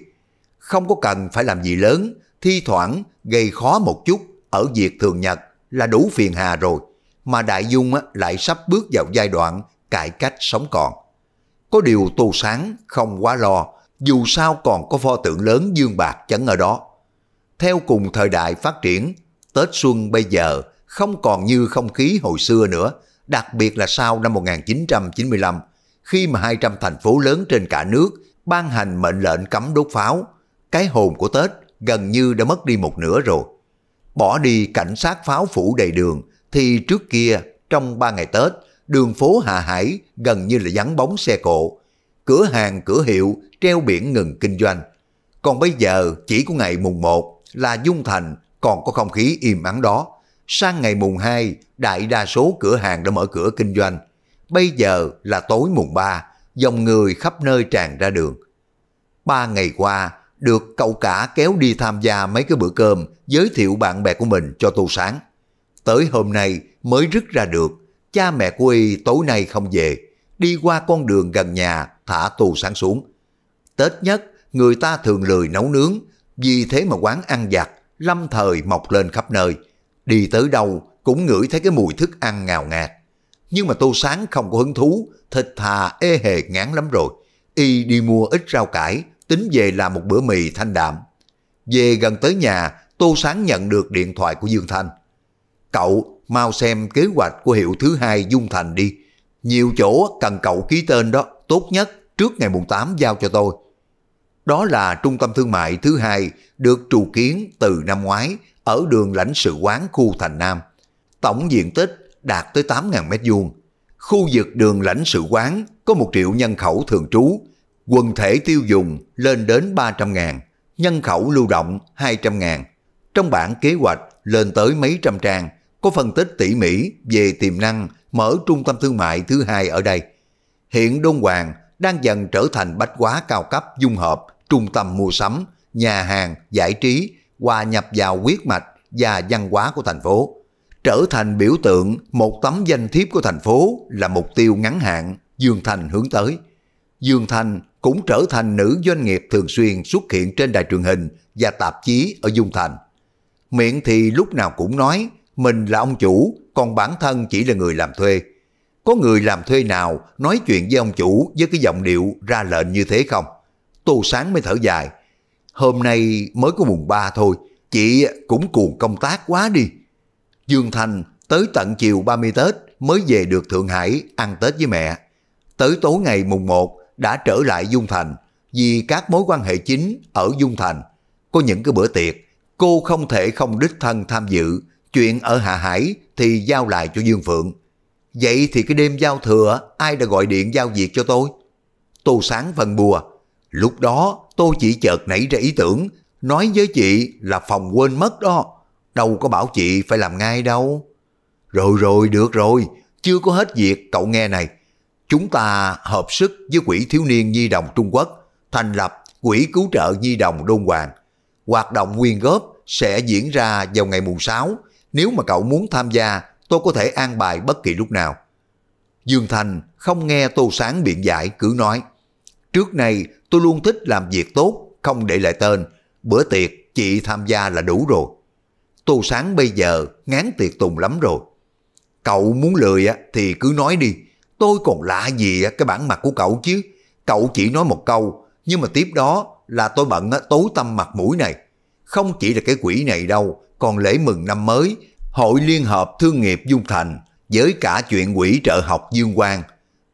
Không có cần phải làm gì lớn, thi thoảng gây khó một chút ở việc thường nhật là đủ phiền hà rồi. Mà Đại Dung lại sắp bước vào giai đoạn cải cách sống còn. Có điều Tô Sáng không quá lo, dù sao còn có pho tượng lớn Dương Bạc chấn ở đó. Theo cùng thời đại phát triển, Tết Xuân bây giờ không còn như không khí hồi xưa nữa, đặc biệt là sau năm 1995, khi mà 200 thành phố lớn trên cả nước ban hành mệnh lệnh cấm đốt pháo, cái hồn của Tết gần như đã mất đi một nửa rồi. Bỏ đi cảnh sát pháo phủ đầy đường, thì trước kia, trong ba ngày Tết, đường phố hà Hải gần như là vắng bóng xe cộ, cửa hàng cửa hiệu treo biển ngừng kinh doanh. Còn bây giờ chỉ của ngày mùng 1 là Dung Thành còn có không khí im ắng đó. Sang ngày mùng 2, đại đa số cửa hàng đã mở cửa kinh doanh. Bây giờ là tối mùng 3, dòng người khắp nơi tràn ra đường. Ba ngày qua, được cậu cả kéo đi tham gia mấy cái bữa cơm giới thiệu bạn bè của mình cho Tô Sáng. Tới hôm nay mới rứt ra được, cha mẹ của Y tối nay không về, đi qua con đường gần nhà thả tù sáng xuống. Tết nhất, người ta thường lười nấu nướng, vì thế mà quán ăn giặt, lâm thời mọc lên khắp nơi. Đi tới đâu cũng ngửi thấy cái mùi thức ăn ngào ngạt. Nhưng mà tô sáng không có hứng thú, thịt thà ê hề ngán lắm rồi. Y đi mua ít rau cải, tính về làm một bữa mì thanh đạm. Về gần tới nhà, tô sáng nhận được điện thoại của Dương Thanh. Cậu mau xem kế hoạch của hiệu thứ hai Dung Thành đi. Nhiều chỗ cần cậu ký tên đó tốt nhất trước ngày mùng 8 giao cho tôi. Đó là trung tâm thương mại thứ hai được trù kiến từ năm ngoái ở đường lãnh sự quán khu thành Nam. Tổng diện tích đạt tới 8.000 mét vuông. Khu vực đường lãnh sự quán có 1 triệu nhân khẩu thường trú, quần thể tiêu dùng lên đến 300.000, nhân khẩu lưu động 200.000. Trong bản kế hoạch lên tới mấy trăm trang, có phân tích tỉ mỉ về tiềm năng mở trung tâm thương mại thứ hai ở đây hiện Đôn Hoàng đang dần trở thành bách hóa cao cấp dung hợp, trung tâm mua sắm, nhà hàng, giải trí, hòa nhập vào huyết mạch và văn hóa của thành phố. Trở thành biểu tượng một tấm danh thiếp của thành phố là mục tiêu ngắn hạn Dương Thành hướng tới. Dương Thành cũng trở thành nữ doanh nghiệp thường xuyên xuất hiện trên đài truyền hình và tạp chí ở Dung Thành. Miệng thì lúc nào cũng nói mình là ông chủ, còn bản thân chỉ là người làm thuê. Có người làm thuê nào nói chuyện với ông chủ với cái giọng điệu ra lệnh như thế không? Tô Sáng mới thở dài. Hôm nay mới có mùng ba thôi, chị cũng cuồng công tác quá đi. Dương Thành tới tận chiều 30 Tết mới về được Thượng Hải ăn Tết với mẹ. Tới tối ngày mùng 1 đã trở lại Dung Thành vì các mối quan hệ chính ở Dung Thành. Có những cái bữa tiệc, cô không thể không đích thân tham dự, chuyện ở Hạ Hải thì giao lại cho Dương Phượng. Vậy thì cái đêm giao thừa ai đã gọi điện giao việc cho tôi? Tô Sáng vần bùa. Lúc đó tôi chỉ chợt nảy ra ý tưởng nói với chị là phòng quên mất đó. Đâu có bảo chị phải làm ngay đâu. Rồi rồi được rồi, chưa có hết việc cậu nghe này. Chúng ta hợp sức với Quỹ Thiếu niên Nhi đồng Trung Quốc thành lập Quỹ Cứu trợ Nhi đồng Đôn Hoàng. Hoạt động quyên góp sẽ diễn ra vào ngày mùng 6. Nếu mà cậu muốn tham gia tôi có thể an bài bất kỳ lúc nào. Dương Thành không nghe Tô Sáng biện giải cứ nói, trước này tôi luôn thích làm việc tốt, không để lại tên, bữa tiệc chị tham gia là đủ rồi. Tô Sáng bây giờ ngán tiệc tùng lắm rồi. Cậu muốn lười thì cứ nói đi, tôi còn lạ gì cái bản mặt của cậu chứ. Cậu chỉ nói một câu, nhưng mà tiếp đó là tôi bận tối tâm mặt mũi này. Không chỉ là cái quỷ này đâu, còn lễ mừng năm mới Hội Liên hợp Thương nghiệp Dung Thành với cả chuyện quỹ trợ học Dương Quang.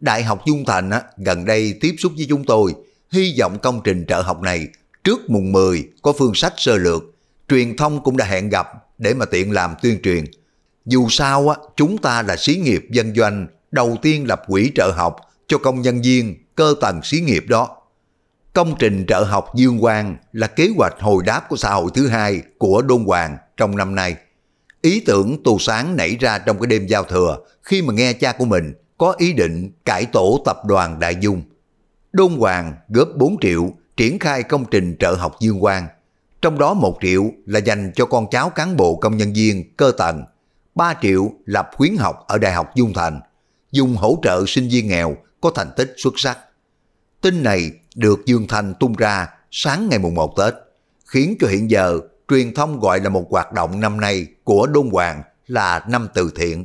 Đại học Dung Thành á, gần đây tiếp xúc với chúng tôi, hy vọng công trình trợ học này trước mùng 10 có phương sách sơ lược, truyền thông cũng đã hẹn gặp để mà tiện làm tuyên truyền. Dù sao á, chúng ta là xí nghiệp dân doanh, đầu tiên lập quỹ trợ học cho công nhân viên cơ tầng xí nghiệp đó. Công trình trợ học Dương Quang là kế hoạch hồi đáp của xã hội thứ hai của Đôn Hoàng trong năm nay. Ý tưởng Tô Sáng nảy ra trong cái đêm giao thừa khi mà nghe cha của mình có ý định cải tổ tập đoàn Đại Dung. Đôn Hoàng góp 4 triệu triển khai công trình trợ học Dương Quang. Trong đó 1 triệu là dành cho con cháu cán bộ công nhân viên cơ tầng, 3 triệu lập khuyến học ở Đại học Dung Thành, dùng hỗ trợ sinh viên nghèo có thành tích xuất sắc. Tin này được Dương Thành tung ra sáng ngày mùng 1 Tết, khiến cho hiện giờ truyền thông gọi là một hoạt động năm nay của Đôn Hoàng là năm từ thiện.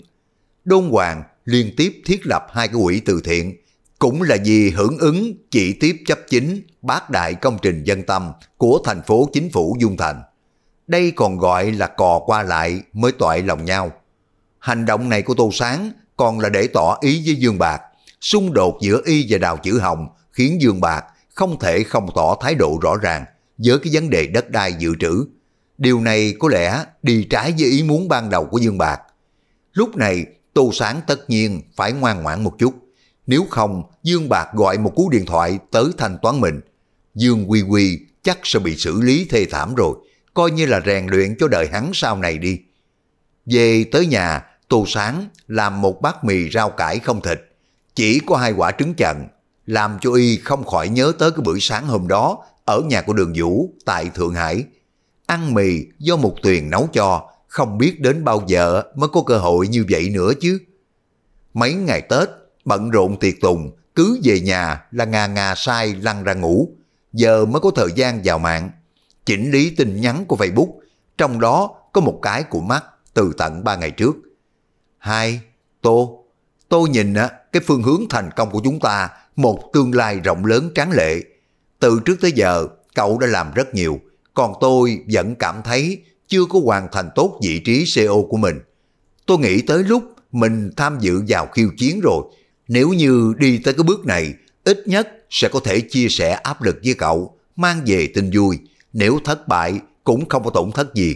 Đôn Hoàng liên tiếp thiết lập hai cái quỹ từ thiện, cũng là vì hưởng ứng chỉ tiếp chấp chính bác đại công trình dân tâm của thành phố chính phủ Dung Thành. Đây còn gọi là cò qua lại mới toại lòng nhau. Hành động này của Tô Sáng còn là để tỏ ý với Dương Bạc. Xung đột giữa Y và Đào Chữ Hồng khiến Dương Bạc không thể không tỏ thái độ rõ ràng với cái vấn đề đất đai dự trữ Điều này có lẽ đi trái với ý muốn ban đầu của Dương Bạc. Lúc này, Tô Sáng tất nhiên phải ngoan ngoãn một chút. Nếu không, Dương Bạc gọi một cú điện thoại tới thanh toán mình. Dương Quy Quy chắc sẽ bị xử lý thê thảm rồi, coi như là rèn luyện cho đời hắn sau này đi. Về tới nhà, Tô Sáng làm một bát mì rau cải không thịt, chỉ có hai quả trứng chần, làm cho y không khỏi nhớ tới cái buổi sáng hôm đó ở nhà của Đường Vũ tại Thượng Hải Ăn mì do một tuyền nấu cho, không biết đến bao giờ mới có cơ hội như vậy nữa chứ. Mấy ngày Tết, bận rộn tiệc tùng, cứ về nhà là ngà ngà sai lăn ra ngủ. Giờ mới có thời gian vào mạng. Chỉnh lý tin nhắn của Facebook, trong đó có một cái của mắt từ tận 3 ngày trước. Hai, Tô. Tô nhìn á, cái phương hướng thành công của chúng ta, một tương lai rộng lớn tráng lệ. Từ trước tới giờ, cậu đã làm rất nhiều, còn tôi vẫn cảm thấy chưa có hoàn thành tốt vị trí CEO của mình. Tôi nghĩ tới lúc mình tham dự vào khiêu chiến rồi, nếu như đi tới cái bước này, ít nhất sẽ có thể chia sẻ áp lực với cậu, mang về tin vui, nếu thất bại cũng không có tổn thất gì.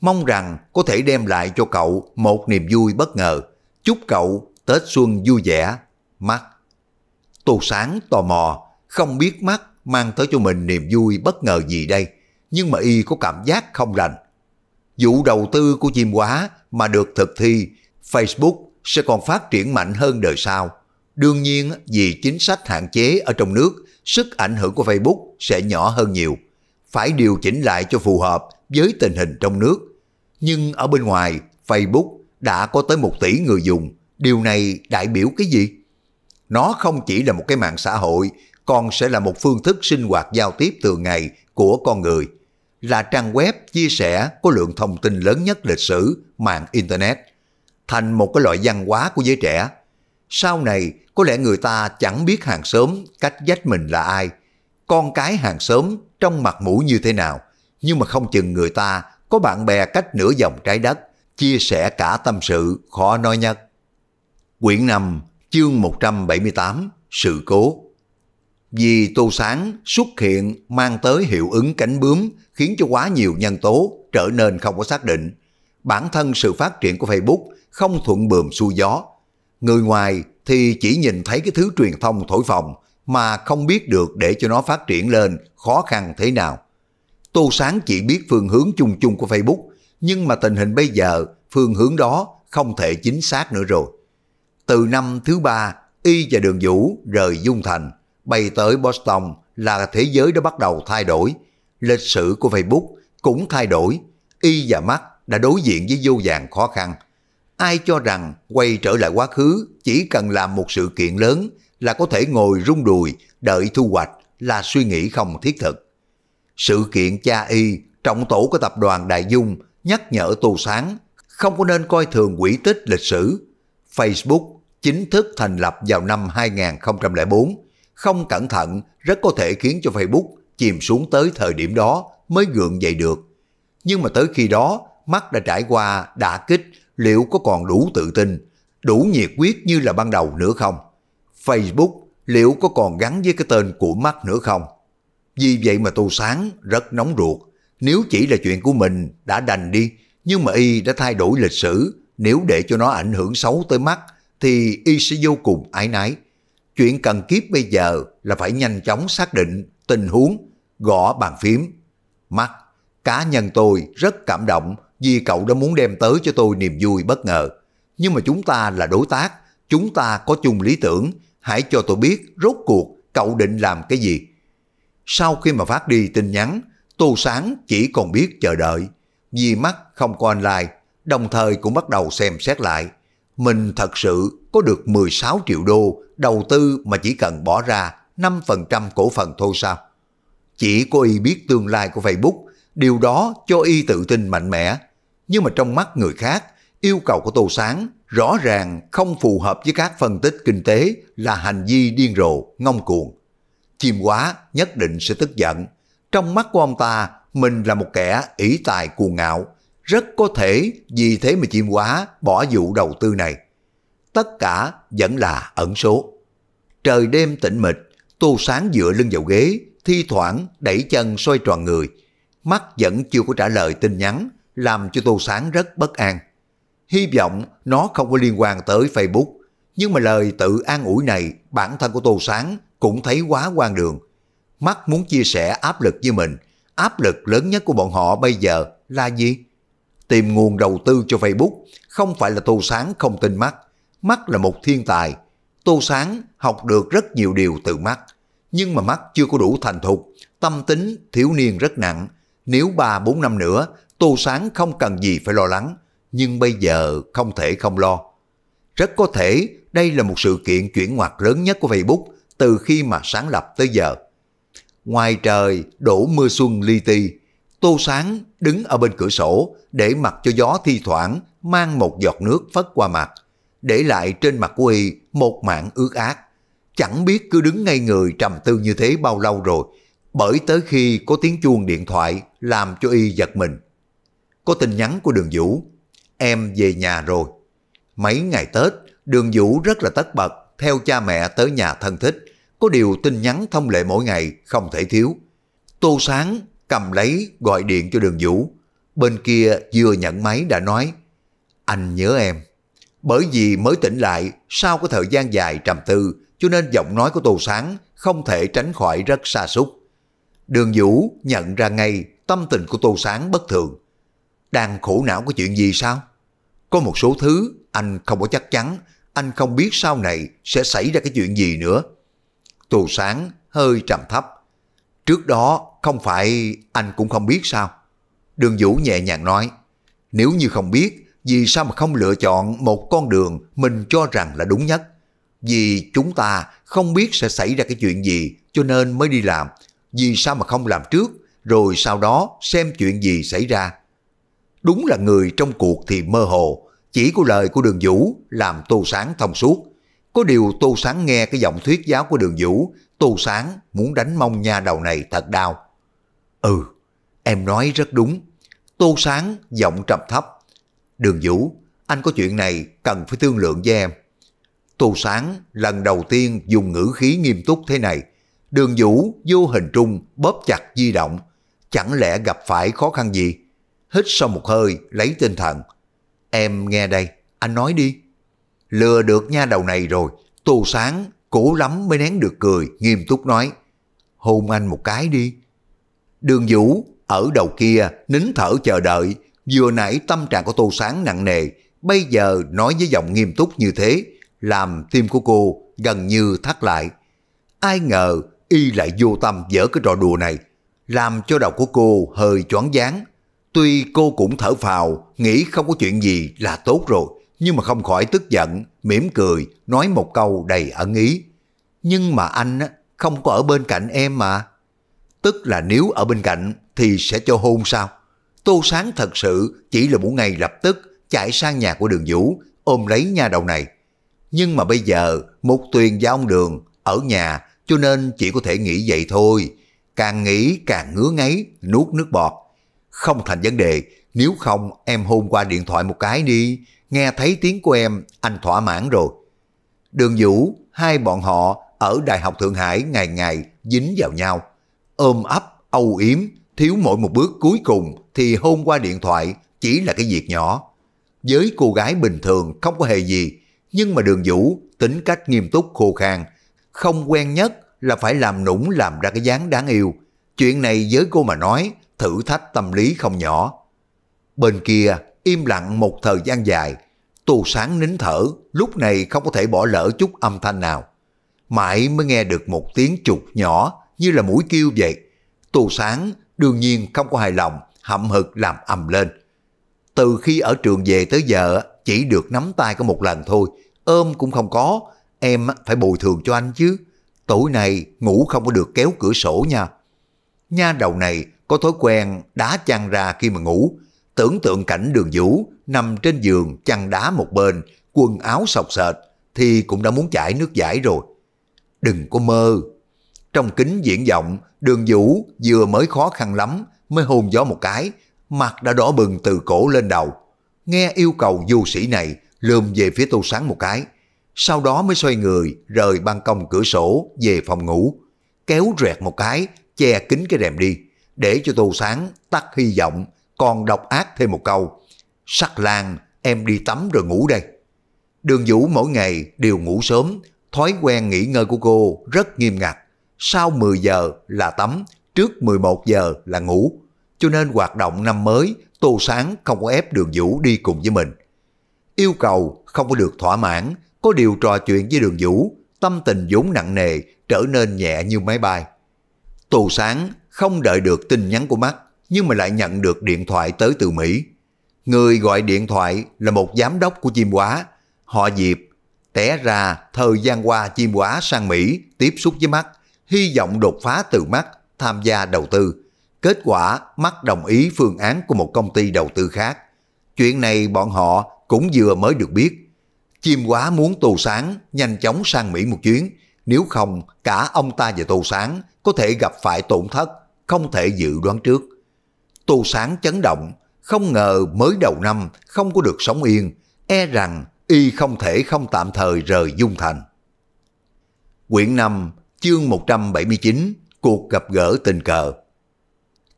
Mong rằng có thể đem lại cho cậu một niềm vui bất ngờ. Chúc cậu Tết xuân vui vẻ, mắt. Tô Sáng tò mò, không biết mắt mang tới cho mình niềm vui bất ngờ gì đây nhưng mà y có cảm giác không lành. Vụ đầu tư của chim quá mà được thực thi, Facebook sẽ còn phát triển mạnh hơn đời sau. Đương nhiên, vì chính sách hạn chế ở trong nước, sức ảnh hưởng của Facebook sẽ nhỏ hơn nhiều. Phải điều chỉnh lại cho phù hợp với tình hình trong nước. Nhưng ở bên ngoài, Facebook đã có tới một tỷ người dùng. Điều này đại biểu cái gì? Nó không chỉ là một cái mạng xã hội, còn sẽ là một phương thức sinh hoạt giao tiếp thường ngày của con người là trang web chia sẻ có lượng thông tin lớn nhất lịch sử mạng Internet, thành một cái loại văn hóa của giới trẻ. Sau này, có lẽ người ta chẳng biết hàng xóm cách dách mình là ai, con cái hàng xóm trong mặt mũi như thế nào, nhưng mà không chừng người ta có bạn bè cách nửa dòng trái đất, chia sẻ cả tâm sự khó nói nhất. Quyển 5, chương 178, Sự cố Vì Tô Sáng xuất hiện mang tới hiệu ứng cánh bướm khiến cho quá nhiều nhân tố trở nên không có xác định. Bản thân sự phát triển của Facebook không thuận bườm xuôi gió. Người ngoài thì chỉ nhìn thấy cái thứ truyền thông thổi phồng mà không biết được để cho nó phát triển lên khó khăn thế nào. Tô Sáng chỉ biết phương hướng chung chung của Facebook, nhưng mà tình hình bây giờ phương hướng đó không thể chính xác nữa rồi. Từ năm thứ ba, Y và Đường Vũ rời Dung Thành, bay tới Boston là thế giới đã bắt đầu thay đổi, Lịch sử của Facebook cũng thay đổi, y và mắt đã đối diện với vô vàng khó khăn. Ai cho rằng quay trở lại quá khứ chỉ cần làm một sự kiện lớn là có thể ngồi rung đùi đợi thu hoạch là suy nghĩ không thiết thực. Sự kiện cha y, trọng tổ của tập đoàn Đại Dung nhắc nhở tù Sáng không có nên coi thường quỹ tích lịch sử. Facebook chính thức thành lập vào năm 2004, không cẩn thận rất có thể khiến cho Facebook chìm xuống tới thời điểm đó mới gượng dậy được. Nhưng mà tới khi đó, mắt đã trải qua đả kích liệu có còn đủ tự tin, đủ nhiệt quyết như là ban đầu nữa không? Facebook liệu có còn gắn với cái tên của mắt nữa không? Vì vậy mà Tô Sáng rất nóng ruột. Nếu chỉ là chuyện của mình đã đành đi, nhưng mà y đã thay đổi lịch sử. Nếu để cho nó ảnh hưởng xấu tới mắt, thì y sẽ vô cùng ái nái. Chuyện cần kiếp bây giờ là phải nhanh chóng xác định tình huống gõ bàn phím. Mắt, cá nhân tôi rất cảm động vì cậu đã muốn đem tới cho tôi niềm vui bất ngờ. Nhưng mà chúng ta là đối tác, chúng ta có chung lý tưởng, hãy cho tôi biết rốt cuộc cậu định làm cái gì. Sau khi mà phát đi tin nhắn, Tô Sáng chỉ còn biết chờ đợi, vì mắt không có online, đồng thời cũng bắt đầu xem xét lại. Mình thật sự có được 16 triệu đô đầu tư mà chỉ cần bỏ ra 5% cổ phần thôi sao? Chỉ có y biết tương lai của Facebook, điều đó cho y tự tin mạnh mẽ. Nhưng mà trong mắt người khác, yêu cầu của Tô Sáng rõ ràng không phù hợp với các phân tích kinh tế là hành vi điên rồ, ngông cuồng. Chim quá nhất định sẽ tức giận. Trong mắt của ông ta, mình là một kẻ ỷ tài cuồng ngạo, rất có thể vì thế mà chim quá bỏ vụ đầu tư này. Tất cả vẫn là ẩn số. Trời đêm tĩnh mịch, Tô Sáng dựa lưng vào ghế, thi thoảng đẩy chân xoay tròn người. Mắt vẫn chưa có trả lời tin nhắn, làm cho Tô Sáng rất bất an. Hy vọng nó không có liên quan tới Facebook, nhưng mà lời tự an ủi này bản thân của Tô Sáng cũng thấy quá quan đường. Mắt muốn chia sẻ áp lực với mình, áp lực lớn nhất của bọn họ bây giờ là gì? Tìm nguồn đầu tư cho Facebook không phải là Tô Sáng không tin mắt, mắt là một thiên tài. Tô Sáng học được rất nhiều điều từ mắt nhưng mà mắt chưa có đủ thành thục, tâm tính thiếu niên rất nặng. Nếu 3-4 năm nữa, Tô Sáng không cần gì phải lo lắng, nhưng bây giờ không thể không lo. Rất có thể đây là một sự kiện chuyển ngoặt lớn nhất của Facebook từ khi mà sáng lập tới giờ. Ngoài trời đổ mưa xuân li ti, Tô Sáng đứng ở bên cửa sổ để mặc cho gió thi thoảng mang một giọt nước phất qua mặt, để lại trên mặt của y một mảng ướt ác chẳng biết cứ đứng ngay người trầm tư như thế bao lâu rồi, bởi tới khi có tiếng chuông điện thoại làm cho y giật mình. Có tin nhắn của đường Vũ, em về nhà rồi. Mấy ngày Tết, đường Vũ rất là tất bật, theo cha mẹ tới nhà thân thích, có điều tin nhắn thông lệ mỗi ngày không thể thiếu. Tô Sáng cầm lấy gọi điện cho đường Vũ, bên kia vừa nhận máy đã nói, anh nhớ em. Bởi vì mới tỉnh lại, sau cái thời gian dài trầm tư, cho nên giọng nói của Tô Sáng không thể tránh khỏi rất xa xúc. Đường Vũ nhận ra ngay tâm tình của Tô Sáng bất thường. Đang khổ não có chuyện gì sao? Có một số thứ anh không có chắc chắn, anh không biết sau này sẽ xảy ra cái chuyện gì nữa. Tô Sáng hơi trầm thấp. Trước đó không phải anh cũng không biết sao? Đường Vũ nhẹ nhàng nói, nếu như không biết, vì sao mà không lựa chọn một con đường mình cho rằng là đúng nhất? Vì chúng ta không biết sẽ xảy ra cái chuyện gì cho nên mới đi làm. Vì sao mà không làm trước rồi sau đó xem chuyện gì xảy ra. Đúng là người trong cuộc thì mơ hồ, chỉ của lời của đường Vũ làm Tô Sáng thông suốt. Có điều Tô Sáng nghe cái giọng thuyết giáo của đường Vũ, Tô Sáng muốn đánh mong nha đầu này thật đau. Ừ, em nói rất đúng. Tô Sáng giọng trầm thấp. Đường Vũ, anh có chuyện này cần phải thương lượng với em. Tô Sáng lần đầu tiên dùng ngữ khí nghiêm túc thế này. Đường Vũ vô hình trung bóp chặt di động. Chẳng lẽ gặp phải khó khăn gì? Hít sau một hơi, lấy tinh thần. Em nghe đây, anh nói đi. Lừa được nha đầu này rồi. Tô Sáng cố lắm mới nén được cười, nghiêm túc nói. Hôn anh một cái đi. Đường Vũ ở đầu kia nín thở chờ đợi. Vừa nãy tâm trạng của Tô Sáng nặng nề, bây giờ nói với giọng nghiêm túc như thế làm tim của cô gần như thắt lại. Ai ngờ y lại vô tâm dở cái trò đùa này, làm cho đầu của cô hơi choáng váng. Tuy cô cũng thở phào, nghĩ không có chuyện gì là tốt rồi, nhưng mà không khỏi tức giận, mỉm cười, nói một câu đầy ẩn ý. Nhưng mà anh không có ở bên cạnh em mà. Tức là nếu ở bên cạnh thì sẽ cho hôn sao? Tô Sáng thật sự chỉ là muốn ngày lập tức chạy sang nhà của đường Vũ, ôm lấy nha đầu này nhưng mà bây giờ Mục Tuyền và ông Đường ở nhà cho nên chỉ có thể nghĩ vậy thôi. Càng nghĩ càng ngứa ngáy, nuốt nước bọt. Không thành vấn đề, nếu không em hôn qua điện thoại một cái đi, nghe thấy tiếng của em, anh thỏa mãn rồi. Đường Vũ, hai bọn họ ở Đại học Thượng Hải ngày ngày dính vào nhau. Ôm ấp, âu yếm, thiếu mỗi một bước cuối cùng thì hôn qua điện thoại chỉ là cái việc nhỏ. Với cô gái bình thường không có hề gì, nhưng mà đường vũ tính cách nghiêm túc khô khan không quen nhất là phải làm nũng làm ra cái dáng đáng yêu. Chuyện này với cô mà nói, thử thách tâm lý không nhỏ. Bên kia, im lặng một thời gian dài, Tô Sáng nín thở, lúc này không có thể bỏ lỡ chút âm thanh nào. Mãi mới nghe được một tiếng trục nhỏ như là mũi kêu vậy. Tô Sáng đương nhiên không có hài lòng, hậm hực làm ầm lên. Từ khi ở trường về tới giờ, chỉ được nắm tay có một lần thôi, ôm cũng không có, em phải bồi thường cho anh chứ. Tối nay ngủ không có được kéo cửa sổ nha. Nha đầu này có thói quen đá chăn ra khi mà ngủ, tưởng tượng cảnh đường vũ nằm trên giường chăn đá một bên, quần áo sọc sệt thì cũng đã muốn chảy nước giải rồi. Đừng có mơ. Trong kính diễn vọng, đường vũ vừa mới khó khăn lắm mới hôn gió một cái, mặt đã đỏ bừng từ cổ lên đầu nghe yêu cầu du sĩ này lườm về phía tô sáng một cái, sau đó mới xoay người rời ban công cửa sổ về phòng ngủ, kéo rẹt một cái, che kín cái rèm đi, để cho tô sáng tắt hy vọng, còn độc ác thêm một câu, sắc lan em đi tắm rồi ngủ đây. Đường Vũ mỗi ngày đều ngủ sớm, thói quen nghỉ ngơi của cô rất nghiêm ngặt. Sau 10 giờ là tắm, trước 11 giờ là ngủ. Cho nên hoạt động năm mới Tô Sáng không có ép Đường Vũ đi cùng với mình. Yêu cầu không có được thỏa mãn, có điều trò chuyện với Đường Vũ, tâm tình vốn nặng nề trở nên nhẹ như máy bay. Tô Sáng không đợi được tin nhắn của mắt, nhưng mà lại nhận được điện thoại tới từ Mỹ. Người gọi điện thoại là một giám đốc của chim quá, họ Diệp. Té ra thời gian qua chim quá sang Mỹ tiếp xúc với mắt, hy vọng đột phá từ mắt tham gia đầu tư Kết quả mắt đồng ý phương án của một công ty đầu tư khác. Chuyện này bọn họ cũng vừa mới được biết. Chim quá muốn Tù Sáng nhanh chóng sang Mỹ một chuyến, nếu không cả ông ta và Tù Sáng có thể gặp phải tổn thất, không thể dự đoán trước. Tù Sáng chấn động, không ngờ mới đầu năm không có được sống yên, e rằng y không thể không tạm thời rời Dung Thành. Quyển 5, chương 179, cuộc gặp gỡ tình cờ.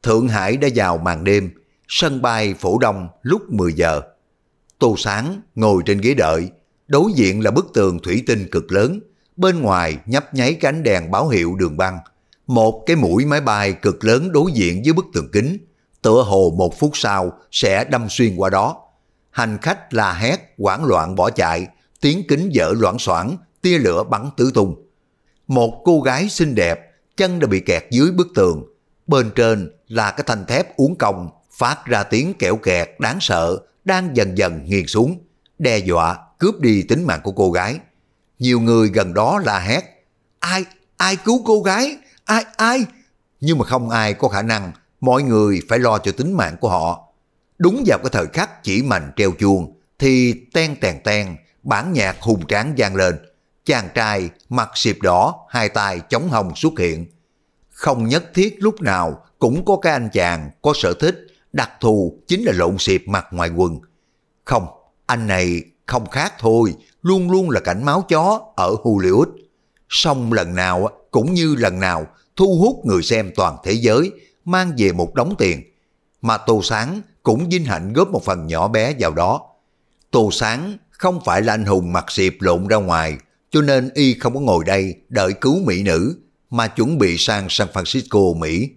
Thượng Hải đã vào màn đêm, sân bay phổ đông lúc 10 giờ. Tô Sáng ngồi trên ghế đợi, đối diện là bức tường thủy tinh cực lớn, bên ngoài nhấp nháy cánh đèn báo hiệu đường băng. Một cái mũi máy bay cực lớn đối diện với bức tường kính, tựa hồ một phút sau sẽ đâm xuyên qua đó. Hành khách la hét, hoảng loạn bỏ chạy, tiếng kính dở loãng xoảng, tia lửa bắn tứ tung. Một cô gái xinh đẹp, chân đã bị kẹt dưới bức tường, Bên trên là cái thanh thép uốn cong phát ra tiếng kẹo kẹt đáng sợ đang dần dần nghiêng xuống, đe dọa cướp đi tính mạng của cô gái. Nhiều người gần đó la hét, ai, ai cứu cô gái, ai, ai. Nhưng mà không ai có khả năng, mọi người phải lo cho tính mạng của họ. Đúng vào cái thời khắc chỉ mạnh treo chuông, thì ten tèn ten, bản nhạc hùng tráng vang lên. Chàng trai mặt xịp đỏ, hai tay chống hồng xuất hiện không nhất thiết lúc nào cũng có cái anh chàng có sở thích đặc thù chính là lộn xịp mặt ngoài quần. Không, anh này không khác thôi, luôn luôn là cảnh máu chó ở Hollywood. xong lần nào cũng như lần nào thu hút người xem toàn thế giới, mang về một đống tiền. Mà Tô Sáng cũng vinh hạnh góp một phần nhỏ bé vào đó. Tô Sáng không phải là anh hùng mặt xịp lộn ra ngoài, cho nên y không có ngồi đây đợi cứu mỹ nữ, mà chuẩn bị sang San Francisco, Mỹ.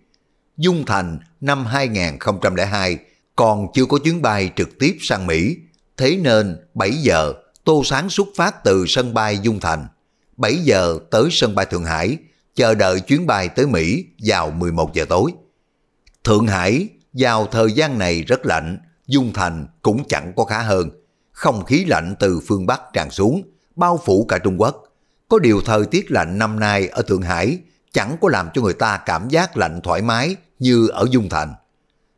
Dung Thành năm 2002 còn chưa có chuyến bay trực tiếp sang Mỹ, thế nên 7 giờ Tô Sáng xuất phát từ sân bay Dung Thành, 7 giờ tới sân bay Thượng Hải, chờ đợi chuyến bay tới Mỹ vào 11 giờ tối. Thượng Hải vào thời gian này rất lạnh, Dung Thành cũng chẳng có khá hơn. Không khí lạnh từ phương Bắc tràn xuống, bao phủ cả Trung Quốc. Có điều thời tiết lạnh năm nay ở Thượng Hải chẳng có làm cho người ta cảm giác lạnh thoải mái như ở Dung Thành.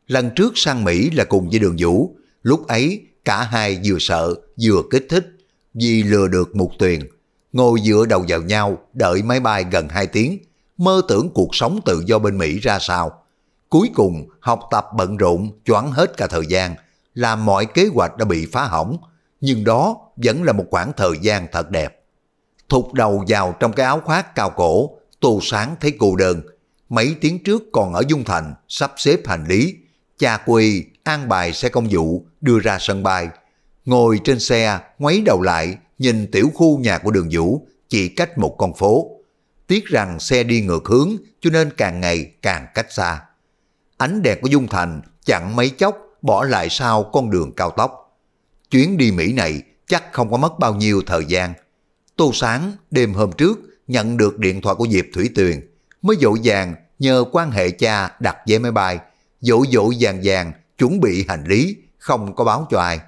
Lần trước sang Mỹ là cùng với Đường Vũ, lúc ấy cả hai vừa sợ vừa kích thích vì lừa được một Tuyền. Ngồi dựa đầu vào nhau đợi máy bay gần 2 tiếng, mơ tưởng cuộc sống tự do bên Mỹ ra sao. Cuối cùng học tập bận rộn choáng hết cả thời gian, làm mọi kế hoạch đã bị phá hỏng, nhưng đó vẫn là một khoảng thời gian thật đẹp thụt đầu vào trong cái áo khoác cao cổ, Tô Sáng thấy cô đơn. Mấy tiếng trước còn ở Dung Thành, sắp xếp hành lý, cha quỳ an bài xe công vụ đưa ra sân bay. Ngồi trên xe, ngoáy đầu lại, nhìn tiểu khu nhà của đường Vũ, chỉ cách một con phố. Tiếc rằng xe đi ngược hướng, cho nên càng ngày càng cách xa. Ánh đèn của Dung Thành chẳng mấy chốc bỏ lại sau con đường cao tốc. Chuyến đi Mỹ này chắc không có mất bao nhiêu thời gian, Tô Sáng đêm hôm trước nhận được điện thoại của Diệp Thủy Tuyền, mới dỗ dàng nhờ quan hệ cha đặt vé máy bay, dỗ dỗ vàng dàng chuẩn bị hành lý, không có báo cho ai.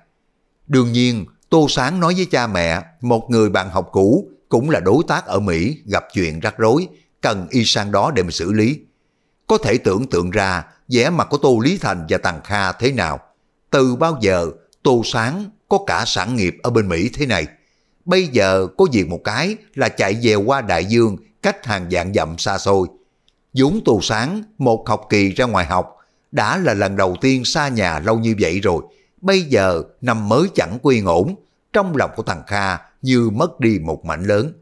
Đương nhiên, Tô Sáng nói với cha mẹ, một người bạn học cũ cũng là đối tác ở Mỹ gặp chuyện rắc rối, cần y sang đó để mà xử lý. Có thể tưởng tượng ra vẻ mặt của Tô Lý Thành và Tằng Kha thế nào. Từ bao giờ Tô Sáng có cả sản nghiệp ở bên Mỹ thế này? bây giờ có việc một cái là chạy về qua đại dương cách hàng dạng dặm xa xôi. Dũng tù sáng một học kỳ ra ngoài học đã là lần đầu tiên xa nhà lâu như vậy rồi. Bây giờ năm mới chẳng quy ổn, trong lòng của thằng Kha như mất đi một mảnh lớn.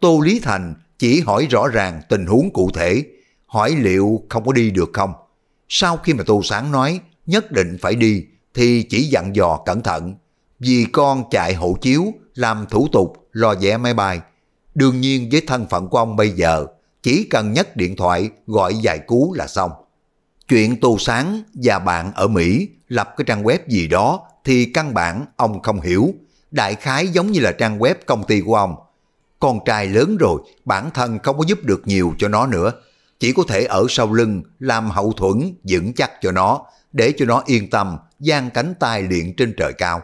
Tô Lý Thành chỉ hỏi rõ ràng tình huống cụ thể, hỏi liệu không có đi được không. Sau khi mà Tô Sáng nói nhất định phải đi thì chỉ dặn dò cẩn thận vì con chạy hộ chiếu, làm thủ tục, lo vẽ máy bay. Đương nhiên với thân phận của ông bây giờ, chỉ cần nhấc điện thoại gọi giải cứu là xong. Chuyện Tô Sáng và bạn ở Mỹ lập cái trang web gì đó thì căn bản ông không hiểu. Đại khái giống như là trang web công ty của ông. Con trai lớn rồi, bản thân không có giúp được nhiều cho nó nữa. Chỉ có thể ở sau lưng làm hậu thuẫn vững chắc cho nó, để cho nó yên tâm, gian cánh tay luyện trên trời cao.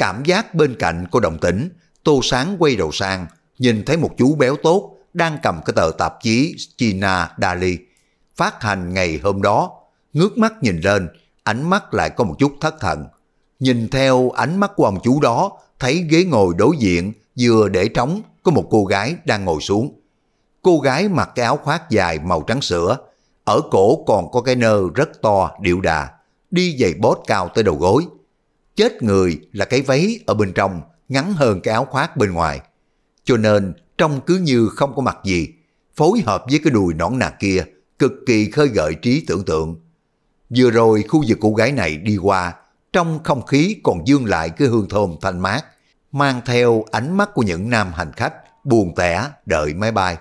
Cảm giác bên cạnh của đồng tĩnh, Tô Sáng quay đầu sang, nhìn thấy một chú béo tốt đang cầm cái tờ tạp chí China Daily, phát hành ngày hôm đó. Ngước mắt nhìn lên, ánh mắt lại có một chút thất thần. Nhìn theo ánh mắt của ông chú đó, thấy ghế ngồi đối diện, vừa để trống, có một cô gái đang ngồi xuống. Cô gái mặc cái áo khoác dài màu trắng sữa, ở cổ còn có cái nơ rất to, điệu đà, đi giày bót cao tới đầu gối chết người là cái váy ở bên trong ngắn hơn cái áo khoác bên ngoài. Cho nên trông cứ như không có mặt gì, phối hợp với cái đùi nõn nà kia cực kỳ khơi gợi trí tưởng tượng. Vừa rồi khu vực cô gái này đi qua, trong không khí còn dương lại cái hương thơm thanh mát, mang theo ánh mắt của những nam hành khách buồn tẻ đợi máy bay.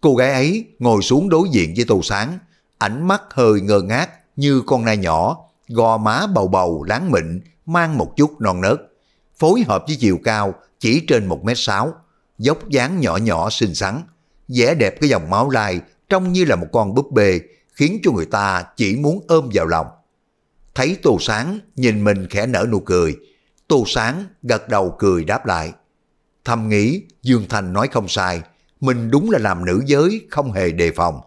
Cô gái ấy ngồi xuống đối diện với Tô Sáng, ánh mắt hơi ngơ ngác như con nai nhỏ, gò má bầu bầu láng mịn mang một chút non nớt, phối hợp với chiều cao chỉ trên 1m6, dốc dáng nhỏ nhỏ xinh xắn, vẻ đẹp cái dòng máu lai trông như là một con búp bê khiến cho người ta chỉ muốn ôm vào lòng. Thấy Tô Sáng nhìn mình khẽ nở nụ cười, Tô Sáng gật đầu cười đáp lại. Thầm nghĩ Dương Thành nói không sai, mình đúng là làm nữ giới không hề đề phòng.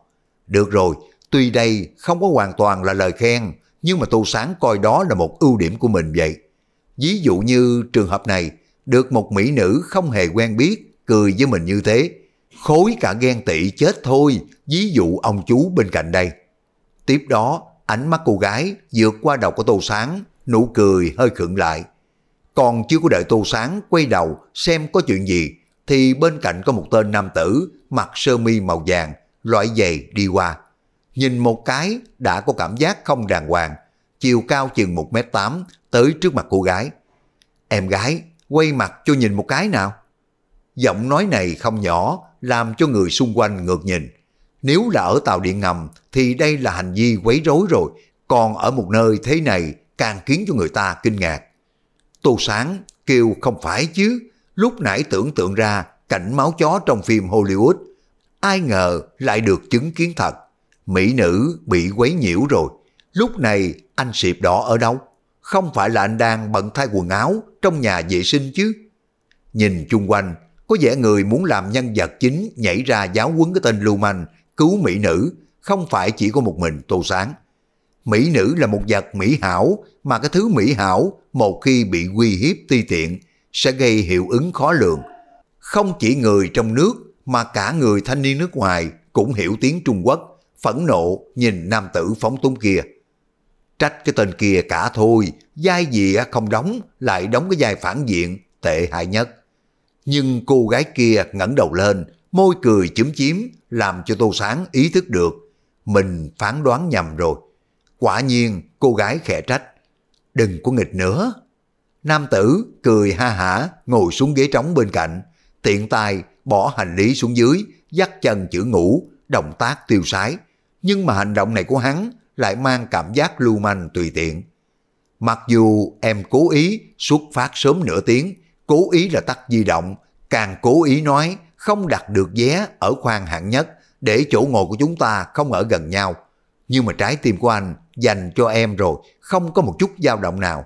Được rồi, tuy đây không có hoàn toàn là lời khen, nhưng mà Tô Sáng coi đó là một ưu điểm của mình vậy. Ví dụ như trường hợp này, được một mỹ nữ không hề quen biết, cười với mình như thế. Khối cả ghen tị chết thôi, ví dụ ông chú bên cạnh đây. Tiếp đó, ánh mắt cô gái vượt qua đầu của Tô Sáng, nụ cười hơi khựng lại. Còn chưa có đợi Tô Sáng quay đầu xem có chuyện gì, thì bên cạnh có một tên nam tử mặc sơ mi màu vàng, loại giày đi qua nhìn một cái đã có cảm giác không đàng hoàng, chiều cao chừng 1m8 tới trước mặt cô gái. Em gái, quay mặt cho nhìn một cái nào. Giọng nói này không nhỏ, làm cho người xung quanh ngược nhìn. Nếu là ở tàu điện ngầm thì đây là hành vi quấy rối rồi, còn ở một nơi thế này càng khiến cho người ta kinh ngạc. Tô Sáng kêu không phải chứ, lúc nãy tưởng tượng ra cảnh máu chó trong phim Hollywood, ai ngờ lại được chứng kiến thật mỹ nữ bị quấy nhiễu rồi. Lúc này anh Siệp đỏ ở đâu? Không phải là anh đang bận thay quần áo trong nhà vệ sinh chứ? Nhìn chung quanh, có vẻ người muốn làm nhân vật chính nhảy ra giáo huấn cái tên lưu manh, cứu mỹ nữ, không phải chỉ có một mình Tô Sáng. Mỹ nữ là một vật mỹ hảo, mà cái thứ mỹ hảo một khi bị uy hiếp ti tiện sẽ gây hiệu ứng khó lường. Không chỉ người trong nước mà cả người thanh niên nước ngoài cũng hiểu tiếng Trung Quốc, phẫn nộ nhìn nam tử phóng túng kia. Trách cái tên kia cả thôi, dai gì không đóng, lại đóng cái dai phản diện, tệ hại nhất. Nhưng cô gái kia ngẩng đầu lên, môi cười chấm chiếm, làm cho Tô Sáng ý thức được. Mình phán đoán nhầm rồi. Quả nhiên, cô gái khẽ trách. Đừng có nghịch nữa. Nam tử cười ha hả ngồi xuống ghế trống bên cạnh, tiện tay bỏ hành lý xuống dưới, dắt chân chữ ngủ, động tác tiêu sái, nhưng mà hành động này của hắn lại mang cảm giác lưu manh tùy tiện. Mặc dù em cố ý xuất phát sớm nửa tiếng, cố ý là tắt di động, càng cố ý nói không đặt được vé ở khoang hạng nhất để chỗ ngồi của chúng ta không ở gần nhau. Nhưng mà trái tim của anh dành cho em rồi, không có một chút dao động nào.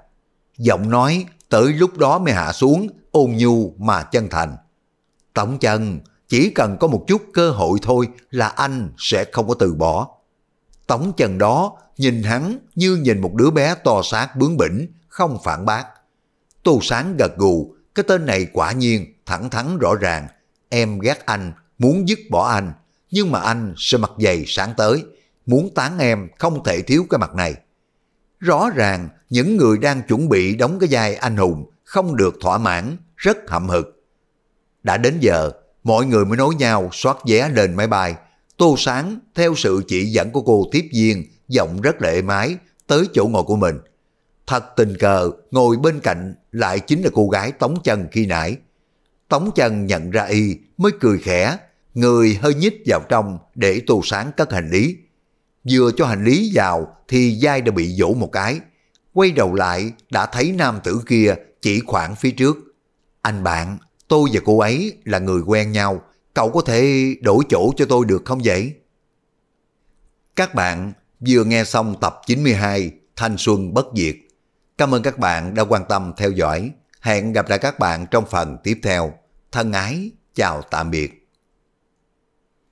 Giọng nói tới lúc đó mới hạ xuống, ôn nhu mà chân thành. Tổng chân, chỉ cần có một chút cơ hội thôi là anh sẽ không có từ bỏ. Tống chân đó nhìn hắn như nhìn một đứa bé to xác bướng bỉnh, không phản bác. Tô Sáng gật gù, cái tên này quả nhiên thẳng thắn rõ ràng. Em ghét anh, muốn dứt bỏ anh, nhưng mà anh sẽ mặt dày sáng tới. Muốn tán em không thể thiếu cái mặt này. Rõ ràng những người đang chuẩn bị đóng cái vai anh hùng không được thỏa mãn, rất hậm hực. Đã đến giờ, mọi người mới nối nhau soát vé lên máy bay. Tô Sáng theo sự chỉ dẫn của cô tiếp viên, giọng rất lệ mái, tới chỗ ngồi của mình. Thật tình cờ, ngồi bên cạnh lại chính là cô gái Tống Trần khi nãy. Tống Trần nhận ra y, mới cười khẽ, người hơi nhích vào trong để Tô Sáng cất hành lý. Vừa cho hành lý vào thì dai đã bị dỗ một cái. Quay đầu lại đã thấy nam tử kia chỉ khoảng phía trước. Anh bạn, tôi và cô ấy là người quen nhau, cậu có thể đổi chỗ cho tôi được không vậy? Các bạn vừa nghe xong tập 92 Thanh Xuân Bất Diệt. Cảm ơn các bạn đã quan tâm theo dõi. Hẹn gặp lại các bạn trong phần tiếp theo. Thân ái, chào tạm biệt.